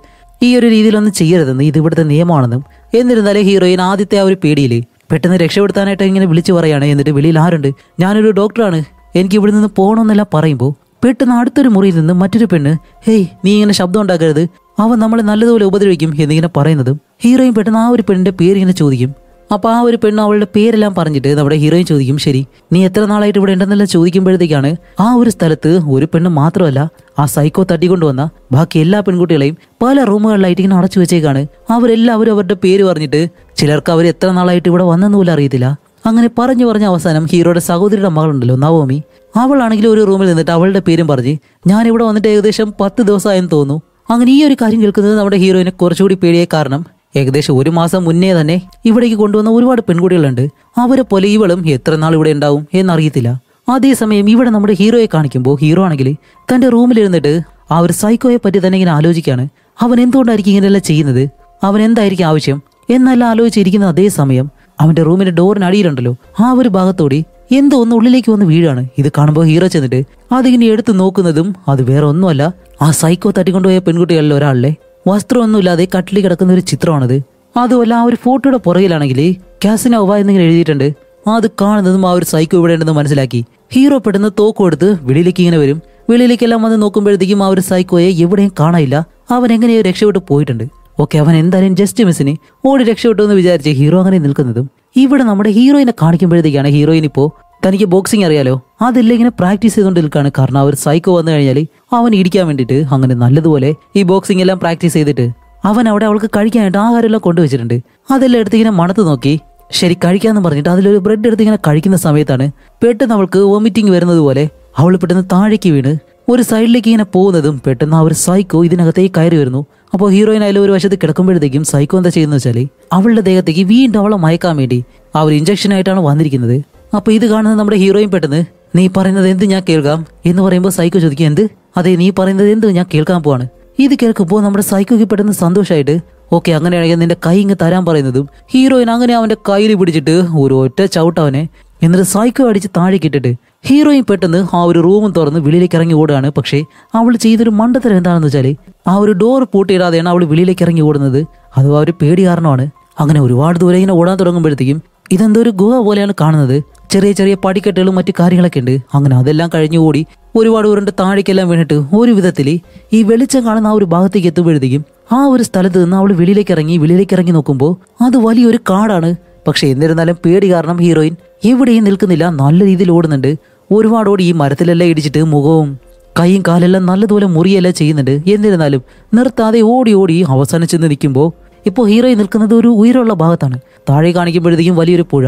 ഈ ഒരു രീതിയിലൊന്നും ചെയ്യരുതെന്ന് ഇത് ഇവിടുത്തെ നിയമമാണെന്നും എന്നിരുന്നാലും ഹീറോയിൻ ആദ്യത്തെ ആ ഒരു പേടിയിൽ പെട്ടെന്ന് രക്ഷപ്പെടുത്താനായിട്ട് ഇങ്ങനെ വിളിച്ചു പറയാണ് എന്നിട്ട് വെളിയിൽ ആരുണ്ട് ഞാനൊരു ഡോക്ടറാണ് എനിക്ക് ഇവിടെ നിന്ന് പോകണമെന്നെല്ലാം പറയുമ്പോൾ പെട്ടെന്ന് അടുത്തൊരു മുറിയിൽ നിന്ന് മറ്റൊരു പെണ്ണ് ഹേയ് നീ ഇങ്ങനെ ശബ്ദം ഉണ്ടാക്കരുത് അവൻ നമ്മളെ നല്ലതുപോലെ ഉപദ്രവിക്കും എന്നിങ്ങനെ പറയുന്നതും ഹീറോയും പെട്ടെന്ന് ആ ഒരു പെണ്ണിന്റെ പേര് ഇങ്ങനെ ചോദിക്കും അപ്പോൾ ആ ഒരു പെണ്ണ് അവളുടെ പേരെല്ലാം പറഞ്ഞിട്ട് നമ്മുടെ ഹീറോയിൻ ചോദിക്കും ശരി നീ എത്ര നാളായിട്ട് ഇവിടെ ഉണ്ടെന്നല്ല ചോദിക്കുമ്പോഴത്തേക്കാണ് ആ ഒരു സ്ഥലത്ത് ഒരു പെണ്ണ് മാത്രമല്ല ആ സൈക്കോ തട്ടിക്കൊണ്ടുവന്ന ബാക്കി എല്ലാ പെൺകുട്ടികളെയും പല റൂമുകളിലായിട്ട് ഇങ്ങനെ അടച്ചു വെച്ചേക്കാണ് അവരെല്ലാവരും അവരുടെ പേര് പറഞ്ഞിട്ട് ചിലർക്ക് അവർ എത്ര നാളായിട്ട് ഇവിടെ വന്നെന്ന് പോലും അറിയത്തില്ല അങ്ങനെ പറഞ്ഞു പറഞ്ഞ അവസാനം ഹീറോയുടെ സഹോദരിയുടെ മകളുണ്ടല്ലോ നവോമി അവളാണെങ്കിൽ ഒരു റൂമിൽ നിന്നിട്ട് അവളുടെ പേരും പറഞ്ഞ് ഞാൻ ഇവിടെ വന്നിട്ട് ഏകദേശം പത്ത് ദിവസമായെന്ന് തോന്നുന്നു അങ്ങനെ ഈ ഒരു കാര്യം കേൾക്കുന്നത് നമ്മുടെ ഹീറോയിനെ കുറച്ചുകൂടി പേടിയായി കാരണം ഏകദേശം ഒരു മാസം മുന്നേ തന്നെ ഇവിടേക്ക് കൊണ്ടുവന്ന ഒരുപാട് പെൺകുട്ടികളുണ്ട് അവരെ പോലെ ഇവളും എത്ര നാൾ ഇവിടെ ഉണ്ടാവും എന്നറിയത്തില്ല അതേസമയം ഇവിടെ നമ്മുടെ ഹീറോയെ കാണിക്കുമ്പോൾ ഹീറോ ആണെങ്കിൽ തന്റെ റൂമിലിരുന്നിട്ട് ആ ഒരു സൈക്കോയെ പറ്റി തന്നെ ഇങ്ങനെ ആലോചിക്കുകയാണ് അവൻ എന്തുകൊണ്ടായിരിക്കും ഇങ്ങനെയെല്ലാം ചെയ്യുന്നത് അവൻ എന്തായിരിക്കും ആവശ്യം എന്നല്ല ആലോചിച്ചിരിക്കുന്ന അതേ സമയം അവന്റെ റൂമിന്റെ ഡോറിന് അടിയിലുണ്ടല്ലോ ആ ഒരു ഭാഗത്തോടി എന്തോ ഒന്ന് ഉള്ളിലേക്ക് വന്ന് വീഴാണ് ഇത് കാണുമ്പോൾ ഹീറോ ചെന്നിട്ട് അതിങ്ങനെ എടുത്ത് നോക്കുന്നതും അത് വേറെ ഒന്നുമല്ല ആ സൈക്കോ തട്ടിക്കൊണ്ടുപോയ പെൺകുട്ടികളിൽ ഒരാളല്ലേ വസ്ത്രമൊന്നുമില്ലാതെ കട്ടിലി കിടക്കുന്ന ഒരു ചിത്രമാണിത് അതുമല്ല ആ ഒരു ഫോട്ടോയുടെ പുറകിലാണെങ്കിൽ കാസിനോവ എന്നിങ്ങനെ എഴുതിയിട്ടുണ്ട് അത് കാണുന്നതും ആ ഒരു സൈക്കോ ഇവിടെയുണ്ടെന്ന് മനസ്സിലാക്കി ഹീറോ പെട്ടെന്ന് എടുത്ത് വെളിയിലേക്ക് ഇങ്ങനെ വരും വെളിയിലേക്കെല്ലാം വന്ന് നോക്കുമ്പോഴത്തേക്കും ആ ഒരു സൈക്കോയെ എവിടെയും കാണാനില്ല അവൻ എങ്ങനെയോ രക്ഷപ്പെട്ട് പോയിട്ടുണ്ട് ഓക്കെ അവൻ എന്തായാലും ജസ്റ്റ് മിസ്സിന് ഓടി രക്ഷപ്പെട്ടു എന്ന് വിചാരിച്ച് ഹീറോ അങ്ങനെ നിൽക്കുന്നതും ഇവിടെ നമ്മുടെ ഹീറോയിനെ കാണിക്കുമ്പോഴത്തേക്കാണ് ഹീറോയിൻ ഇപ്പോൾ തനിക്ക് ബോക്സിംഗ് അറിയാലോ അതില്ല ഇങ്ങനെ പ്രാക്ടീസ് ചെയ്തുകൊണ്ട് നിൽക്കുകയാണ് കാരണം അവർ സൈക്കോ വന്നു കഴിഞ്ഞാൽ അവൻ ഇടിക്കാൻ വേണ്ടിയിട്ട് അങ്ങനെ നല്ലതുപോലെ ഈ ബോക്സിംഗ് എല്ലാം പ്രാക്ടീസ് ചെയ്തിട്ട് അവൻ അവിടെ അവൾക്ക് കഴിക്കാനായിട്ട് എല്ലാം കൊണ്ടുവച്ചിട്ടുണ്ട് അതെല്ലാം എടുത്ത് ഇങ്ങനെ മണത്ത് നോക്കി ശരി കഴിക്കാന്ന് പറഞ്ഞിട്ട് അതിലൊരു ബ്രെഡ് എടുത്ത് ഇങ്ങനെ കഴിക്കുന്ന സമയത്താണ് പെട്ടെന്ന് അവൾക്ക് വോമിറ്റിംഗ് വരുന്നത് പോലെ അവൾ പെട്ടെന്ന് താഴേക്ക് വീണ് ഒരു സൈഡിലേക്ക് ഇങ്ങനെ പോകുന്നതും പെട്ടെന്ന് ആ ഒരു സൈക്കോ ഇതിനകത്തേക്ക് കയറി വരുന്നു അപ്പോൾ ഹീറോയിൻ ആയാലും ഒരു വശത്ത് കിടക്കുമ്പോഴത്തേക്കും സൈക്കോ എന്താ ചെയ്യുന്നത് വെച്ചാൽ അവളുടെ ദേഹത്തേക്ക് വീണ്ടും അവളെ മയക്കാൻ വേണ്ടി ആ ഒരു ഇഞ്ചക്ഷനായിട്ടാണ് വന്നിരിക്കുന്നത് അപ്പോൾ ഇത് കാണുന്ന നമ്മുടെ ഹീറോയും പെട്ടെന്ന് നീ പറയുന്നത് എന്ത് ഞാൻ കേൾക്കാം എന്ന് പറയുമ്പോൾ സൈക്കോ ചോദിക്കും എന്ത് അതെ നീ പറയുന്നത് എന്ത് ഞാൻ കേൾക്കാൻ പോവാണ് ഇത് കേൾക്കുമ്പോൾ നമ്മുടെ സൈക്കോയ്ക്ക് പെട്ടെന്ന് സന്തോഷമായിട്ട് ഓക്കെ അങ്ങനെയാണെങ്കിൽ നിന്റെ കൈ ഇങ്ങ് തരാൻ പറയുന്നതും ഹീറോയിൻ അങ്ങനെ അവന്റെ കയ്യിൽ പിടിച്ചിട്ട് ഒരു ഒറ്റ ചവിട്ടവനെ എന്നിട്ട് സൈക്കോ അടിച്ച് താഴെ കിട്ടിട്ട് ഹീറോയിൻ പെട്ടെന്ന് ആ ഒരു റൂമും തുറന്ന് വെളിയിലേക്ക് ഇറങ്ങി ഓടുകയാണ് പക്ഷേ അവൾ ചെയ്തൊരു മണ്ടത്തരം എന്താണെന്ന് വെച്ചാല് ആ ഒരു ഡോർ പൂട്ടിയിടാതെയാണ് അവൾ വെളിയിലേക്ക് ഇറങ്ങി ഓടുന്നത് അത് ആ ഒരു പേടി കാരണമാണ് അങ്ങനെ ഒരുപാട് ദൂരെ ഇങ്ങനെ ഓടാൻ തുടങ്ങുമ്പോഴത്തേക്കും ഇതെന്തോ ഒരു ഗുഹ പോലെയാണ് കാണുന്നത് ചെറിയ ചെറിയ പടിക്കെട്ടുകളും മറ്റു കാര്യങ്ങളൊക്കെ ഉണ്ട് അങ്ങനെ അതെല്ലാം കഴിഞ്ഞു കൂടി ഒരുപാട് ഉരുണ്ട് താഴേക്കെല്ലാം വീണിട്ട് ഒരു വിധത്തിൽ ഈ വെളിച്ചം കാണുന്ന ആ ഒരു ഭാഗത്തേക്ക് എത്തുമ്പോഴത്തേക്കും ആ ഒരു സ്ഥലത്ത് നിന്ന് അവൾ വെളിയിലേക്ക് ഇറങ്ങി വെളിയിലേക്ക് ഇറങ്ങി നോക്കുമ്പോൾ അത് വലിയൊരു കാടാണ് പക്ഷെ എന്നിരുന്നാലും പേടി കാരണം ഹീറോയിൻ എവിടെയും നിൽക്കുന്നില്ല നല്ല രീതിയിൽ ഓടുന്നുണ്ട് ഒരുപാടോടി ഈ മരത്തിലെല്ലാം ഇടിച്ചിട്ട് മുഖവും കൈയും കാലെല്ലാം നല്ലതുപോലെ മുറിയെല്ലാം ചെയ്യുന്നുണ്ട് എന്നിരുന്നാലും നിർത്താതെ ഓടി ഓടി അവസാനിച്ചെന്ന് നിൽക്കുമ്പോൾ ഇപ്പോൾ ഹീറോയിൻ നിൽക്കുന്നത് ഒരു ഉയരമുള്ള ഭാഗത്താണ് താഴെ കാണിക്കുമ്പോഴത്തേക്കും വലിയൊരു പുഴ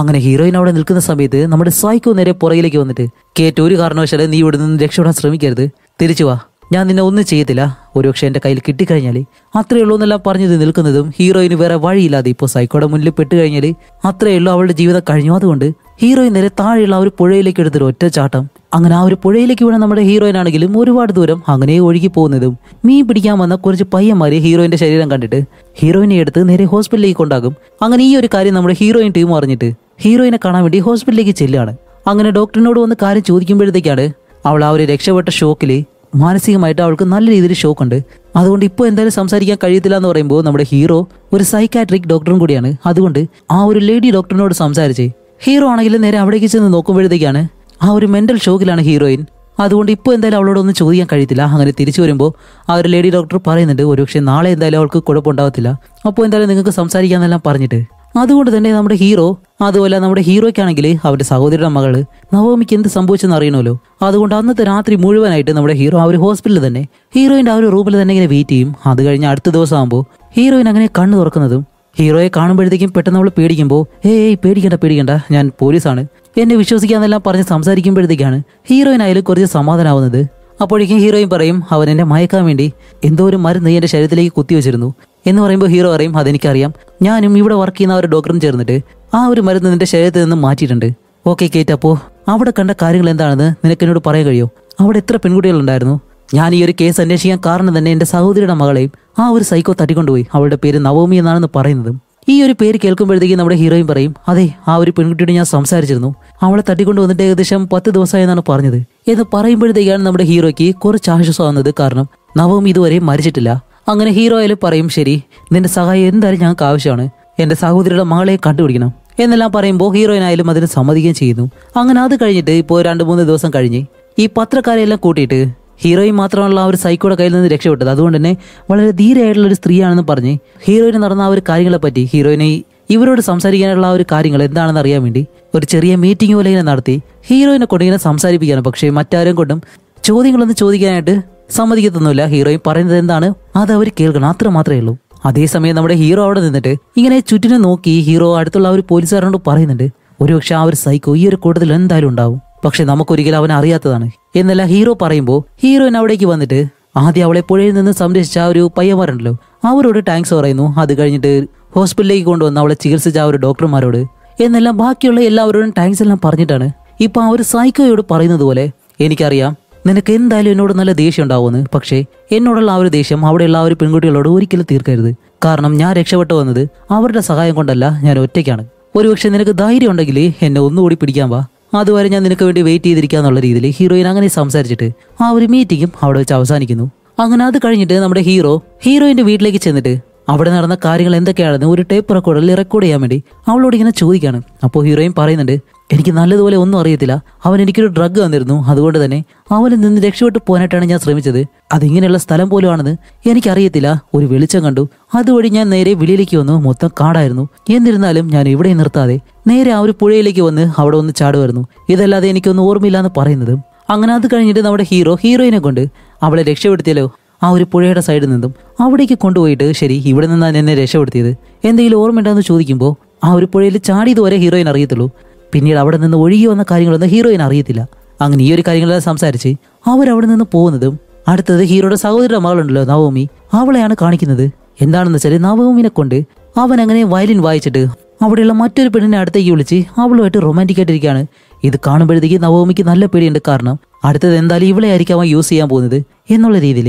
അങ്ങനെ ഹീറോയിൻ അവിടെ നിൽക്കുന്ന സമയത്ത് നമ്മുടെ സൈക്കോ നേരെ പുറകിലേക്ക് വന്നിട്ട് കേറ്റ് ഒരു കാരണവശാലും നീ ഇവിടെ നിന്ന് രക്ഷപ്പെടാൻ ശ്രമിക്കരുത് തിരിച്ചു വാ ഞാൻ നിന്നെ ഒന്നും ചെയ്യത്തില്ല ഒരുപക്ഷെ എന്റെ കയ്യിൽ കിട്ടിക്കഴിഞ്ഞാല് അത്രയേ ഉള്ളൂ എന്നെല്ലാം പറഞ്ഞത് നിൽക്കുന്നതും ഹീറോയിന് വേറെ വഴിയില്ലാതെ ഇപ്പോൾ സൈക്കോടെ മുന്നിൽ പെട്ട് കഴിഞ്ഞാല് അത്രയേ ഉള്ളൂ അവളുടെ ജീവിതം കഴിഞ്ഞു അതുകൊണ്ട് ഹീറോയിൻ നേരെ താഴെയുള്ള ആ ഒരു പുഴയിലേക്ക് എടുത്തൊരു ഒറ്റ ചാട്ടം അങ്ങനെ ആ ഒരു പുഴയിലേക്ക് വീണ നമ്മുടെ ഹീറോയിൻ ആണെങ്കിലും ഒരുപാട് ദൂരം അങ്ങനെ ഒഴുകി പോകുന്നതും മീൻ പിടിക്കാൻ വന്ന കുറച്ച് പയ്യന്മാരെ ഹീറോയിന്റെ ശരീരം കണ്ടിട്ട് ഹീറോയിനെ എടുത്ത് നേരെ ഹോസ്പിറ്റലിലേക്ക് കൊണ്ടാകും അങ്ങനെ ഈ ഒരു കാര്യം നമ്മുടെ ഹീറോയിൻ ടീം അറിഞ്ഞിട്ട് ഹീറോയിനെ കാണാൻ വേണ്ടി ഹോസ്പിറ്റലിലേക്ക് ചെല്ലുകയാണ് അങ്ങനെ ഡോക്ടറിനോട് വന്ന് കാര്യം ചോദിക്കുമ്പോഴത്തേക്കാണ് അവൾ ആ ഒരു രക്ഷപ്പെട്ട ഷോക്കിൽ മാനസികമായിട്ട് അവൾക്ക് നല്ല രീതിയിൽ ഉണ്ട് അതുകൊണ്ട് ഇപ്പോൾ എന്തായാലും സംസാരിക്കാൻ കഴിയത്തില്ല എന്ന് പറയുമ്പോൾ നമ്മുടെ ഹീറോ ഒരു സൈക്കാട്രിക് ഡോക്ടറും കൂടിയാണ് അതുകൊണ്ട് ആ ഒരു ലേഡി ഡോക്ടറിനോട് സംസാരിച്ച് ഹീറോ ആണെങ്കിൽ നേരെ അവിടേക്ക് ചെന്ന് നോക്കുമ്പോഴത്തേക്കാണ് ആ ഒരു മെന്റൽ ഷോക്കിലാണ് ഹീറോയിൻ അതുകൊണ്ട് ഇപ്പോൾ എന്തായാലും അവളോടൊന്നും ചോദിക്കാൻ കഴിയത്തില്ല അങ്ങനെ തിരിച്ചു വരുമ്പോൾ ആ ഒരു ലേഡി ഡോക്ടർ പറയുന്നുണ്ട് ഒരുപക്ഷെ നാളെ എന്തായാലും അവൾക്ക് കുഴപ്പമുണ്ടാകത്തില്ല അപ്പോൾ എന്തായാലും നിങ്ങൾക്ക് സംസാരിക്കാമെന്നെല്ലാം പറഞ്ഞിട്ട് അതുകൊണ്ട് തന്നെ നമ്മുടെ ഹീറോ അതുപോലെ നമ്മുടെ ഹീറോയ്ക്കാണെങ്കിൽ അവരുടെ സഹോദരിയുടെ മകൾ നവോമിക്ക് എന്ത് സംഭവിച്ചെന്ന് അറിയണമല്ലോ അതുകൊണ്ട് അന്നത്തെ രാത്രി മുഴുവനായിട്ട് നമ്മുടെ ഹീറോ അവർ ഹോസ്പിറ്റലിൽ തന്നെ ഹീറോയിന്റെ ആ ഒരു റൂമിൽ തന്നെ ഇങ്ങനെ വെയിറ്റ് ചെയ്യും അത് കഴിഞ്ഞ് അടുത്ത ദിവസം ആകുമ്പോൾ ഹീറോയിൻ അങ്ങനെ കണ്ണു തുറക്കുന്നതും ഹീറോയെ കാണുമ്പോഴത്തേക്കും പെട്ടെന്ന് നമ്മൾ പേടിക്കുമ്പോൾ ഏയ് പേടിക്കണ്ട പേടിക്കണ്ട ഞാൻ പോലീസാണ് എന്നെ വിശ്വസിക്കാന്നെല്ലാം പറഞ്ഞ് സംസാരിക്കുമ്പോഴത്തേക്കാണ് ഹീറോയിൻ ആയാലും കുറച്ച് സമാധാനമാവുന്നത് അപ്പോഴേക്കും ഹീറോയിൻ പറയും അവൻ എന്നെ മയക്കാൻ വേണ്ടി എന്തോ ഒരു മരുന്ന് എന്റെ ശരീരത്തിലേക്ക് വെച്ചിരുന്നു എന്ന് പറയുമ്പോൾ ഹീറോ പറയും അതെനിക്കറിയാം ഞാനും ഇവിടെ വർക്ക് ചെയ്യുന്ന ഒരു ഡോക്ടറും ചേർന്നിട്ട് ആ ഒരു മരുന്ന് നിന്റെ ശരീരത്തിൽ നിന്ന് മാറ്റിയിട്ടുണ്ട് ഓക്കെ കേറ്റ് അപ്പോ അവിടെ കണ്ട കാര്യങ്ങൾ എന്താണെന്ന് നിനക്ക് എന്നോട് പറയാൻ കഴിയോ അവിടെ എത്ര പെൺകുട്ടികളുണ്ടായിരുന്നു ഞാൻ ഈ ഒരു കേസ് അന്വേഷിക്കാൻ കാരണം തന്നെ എന്റെ സഹോദരിയുടെ മകളെയും ആ ഒരു സൈക്കോ തട്ടിക്കൊണ്ടുപോയി അവളുടെ പേര് നവോമി എന്നാണെന്ന് പറയുന്നത് ഈ ഒരു പേര് കേൾക്കുമ്പോഴത്തേക്കും നമ്മുടെ ഹീറോയും പറയും അതെ ആ ഒരു പെൺകുട്ടിയോട് ഞാൻ സംസാരിച്ചിരുന്നു അവളെ തട്ടിക്കൊണ്ട് വന്നിട്ട് ഏകദേശം പത്ത് ദിവസമായി എന്നാണ് പറഞ്ഞത് എന്ന് പറയുമ്പോഴത്തേക്കാണ് നമ്മുടെ ഹീറോയ്ക്ക് കുറച്ച് ആശ്വാസം ആവുന്നത് കാരണം നവോമി ഇതുവരെ മരിച്ചിട്ടില്ല അങ്ങനെ ഹീറോ പറയും ശരി നിന്റെ സഹായം എന്തായാലും ഞങ്ങൾക്ക് ആവശ്യമാണ് എൻ്റെ സഹോദരിയുടെ മകളെ കണ്ടുപിടിക്കണം എന്നെല്ലാം പറയുമ്പോൾ ഹീറോയിനായാലും അതിന് സമ്മതിക്കുകയും ചെയ്യുന്നു അങ്ങനെ അത് കഴിഞ്ഞിട്ട് ഇപ്പോൾ രണ്ട് മൂന്ന് ദിവസം കഴിഞ്ഞ് ഈ പത്രക്കാരെല്ലാം കൂട്ടിയിട്ട് ഹീറോയിൻ മാത്രമല്ല ആ ഒരു സൈക്കോടെ കയ്യിൽ നിന്ന് രക്ഷപ്പെട്ടത് അതുകൊണ്ട് തന്നെ വളരെ ധീരയായിട്ടുള്ള ഒരു സ്ത്രീയാണെന്ന് പറഞ്ഞ് ഹീറോയിന് നടന്ന ആ ഒരു കാര്യങ്ങളെപ്പറ്റി ഹീറോയിനെ ഇവരോട് സംസാരിക്കാനുള്ള ആ ഒരു കാര്യങ്ങൾ എന്താണെന്ന് അറിയാൻ വേണ്ടി ഒരു ചെറിയ മീറ്റിംഗ് പോലെ ഇങ്ങനെ നടത്തി ഹീറോയിനെ കൊണ്ടിങ്ങനെ ഇങ്ങനെ പക്ഷേ മറ്റാരും കൊണ്ടും ചോദ്യങ്ങളൊന്നും ചോദിക്കാനായിട്ട് സമ്മതിക്കത്തൊന്നുമില്ല ഹീറോയും പറയുന്നത് എന്താണ് അത് അവർ കേൾക്കണം അത്ര മാത്രമേ ഉള്ളൂ അതേസമയം നമ്മുടെ ഹീറോ അവിടെ നിന്നിട്ട് ഇങ്ങനെ ചുറ്റിനെ നോക്കി ഹീറോ അടുത്തുള്ള ഒരു പോലീസുകാരനോട് പറയുന്നുണ്ട് ഒരുപക്ഷെ ആ ഒരു സൈക്കോ ഈ ഒരു കൂട്ടത്തിൽ എന്തായാലും ഉണ്ടാവും പക്ഷെ നമുക്കൊരിക്കലും അവൻ അറിയാത്തതാണ് എന്നല്ല ഹീറോ പറയുമ്പോൾ ഹീറോയിൻ അവിടേക്ക് വന്നിട്ട് ആദ്യം അവളെ പുഴയിൽ നിന്ന് സംരക്ഷിച്ച ആ ഒരു പയ്യന്മാരുണ്ടല്ലോ അവരോട് താങ്ക്സ് പറയുന്നു അത് കഴിഞ്ഞിട്ട് ഹോസ്പിറ്റലിലേക്ക് കൊണ്ടുവന്ന് അവളെ ചികിത്സിച്ച ആ ഒരു ഡോക്ടർമാരോട് എന്നെല്ലാം ബാക്കിയുള്ള എല്ലാവരോടും താങ്ക്സ് എല്ലാം പറഞ്ഞിട്ടാണ് ഇപ്പം ആ ഒരു സൈക്കോയോട് പറയുന്നത് പോലെ എനിക്കറിയാം നിനക്ക് എന്തായാലും എന്നോട് നല്ല ദേഷ്യം ഉണ്ടാവുമെന്ന് പക്ഷേ എന്നോടുള്ള ആ ഒരു ദേഷ്യം അവിടെയുള്ള ആ ഒരു പെൺകുട്ടികളോട് ഒരിക്കലും തീർക്കരുത് കാരണം ഞാൻ രക്ഷപ്പെട്ടു വന്നത് അവരുടെ സഹായം കൊണ്ടല്ല ഞാൻ ഒറ്റയ്ക്കാണ് ഒരുപക്ഷെ നിനക്ക് ധൈര്യം ഉണ്ടെങ്കിൽ എന്നെ ഒന്നുകൂടി പിടിക്കാൻ വാ അതുവരെ ഞാൻ നിനക്ക് വേണ്ടി വെയിറ്റ് എന്നുള്ള രീതിയിൽ ഹീറോയിൻ അങ്ങനെ സംസാരിച്ചിട്ട് ആ ഒരു മീറ്റിംഗും അവിടെ വെച്ച് അവസാനിക്കുന്നു അങ്ങനെ അത് കഴിഞ്ഞിട്ട് നമ്മുടെ ഹീറോ ഹീറോയിൻ്റെ വീട്ടിലേക്ക് ചെന്നിട്ട് അവിടെ നടന്ന കാര്യങ്ങൾ എന്തൊക്കെയാണെന്ന് ഒരു ടേപ്പ് റെക്കോർഡിൽ റെക്കോർഡ് ചെയ്യാൻ വേണ്ടി അവളോട് ഇങ്ങനെ ചോദിക്കുകയാണ് അപ്പോൾ ഹീറോയിൻ പറയുന്നുണ്ട് എനിക്ക് നല്ലതുപോലെ ഒന്നും അറിയത്തില്ല അവൻ എനിക്കൊരു ഡ്രഗ് തന്നിരുന്നു അതുകൊണ്ട് തന്നെ അവനിൽ നിന്ന് രക്ഷപ്പെട്ടു പോകാനായിട്ടാണ് ഞാൻ ശ്രമിച്ചത് അതിങ്ങനെയുള്ള സ്ഥലം പോലും ആണെന്ന് എനിക്കറിയത്തില്ല ഒരു വെളിച്ചം കണ്ടു അതുവഴി ഞാൻ നേരെ വിളിയിലേക്ക് വന്നു മൊത്തം കാടായിരുന്നു എന്നിരുന്നാലും ഞാൻ ഇവിടെ നിർത്താതെ നേരെ ആ ഒരു പുഴയിലേക്ക് വന്ന് അവിടെ ഒന്ന് ചാടുമായിരുന്നു ഇതല്ലാതെ എനിക്കൊന്നും ഓർമ്മയില്ല എന്ന് പറയുന്നത് അങ്ങനെ അത് കഴിഞ്ഞിട്ട് നമ്മുടെ ഹീറോ ഹീറോയിനെ കൊണ്ട് അവളെ രക്ഷപ്പെടുത്തിയല്ലോ ആ ഒരു പുഴയുടെ സൈഡിൽ നിന്നും അവിടേക്ക് കൊണ്ടുപോയിട്ട് ശരി ഇവിടെ നിന്നാണ് എന്നെ രക്ഷപ്പെടുത്തിയത് എന്തെങ്കിലും ഓർമ്മയുണ്ടെന്ന് ചോദിക്കുമ്പോൾ ആ ഒരു പുഴയിൽ വരെ ഹീറോയിൻ അറിയത്തുള്ളൂ പിന്നീട് അവിടെ നിന്ന് ഒഴുകി വന്ന കാര്യങ്ങളൊന്നും ഹീറോയിൻ അറിയത്തില്ല അങ്ങനെ ഈ ഒരു കാര്യങ്ങളെല്ലാം സംസാരിച്ച് അവരവിടെ നിന്ന് പോകുന്നതും അടുത്തത് ഹീറോയുടെ സഹോദരിയുടെ മകളുണ്ടല്ലോ നവോമി അവളെയാണ് കാണിക്കുന്നത് എന്താണെന്ന് വെച്ചാൽ നവോമിനെ കൊണ്ട് അവൻ അങ്ങനെ വയലിൻ വായിച്ചിട്ട് അവിടെയുള്ള മറ്റൊരു പെണ്ണിനെ അടുത്തേക്ക് വിളിച്ച് അവളുമായിട്ട് റൊമാൻറ്റിക് ആയിട്ടിരിക്കുകയാണ് ഇത് കാണുമ്പോഴത്തേക്ക് നവോമിക്ക് നല്ല പേടിയുണ്ട് കാരണം അടുത്തത് എന്തായാലും ഇവളെ ആയിരിക്കും അവൻ യൂസ് ചെയ്യാൻ പോകുന്നത് എന്നുള്ള രീതിയിൽ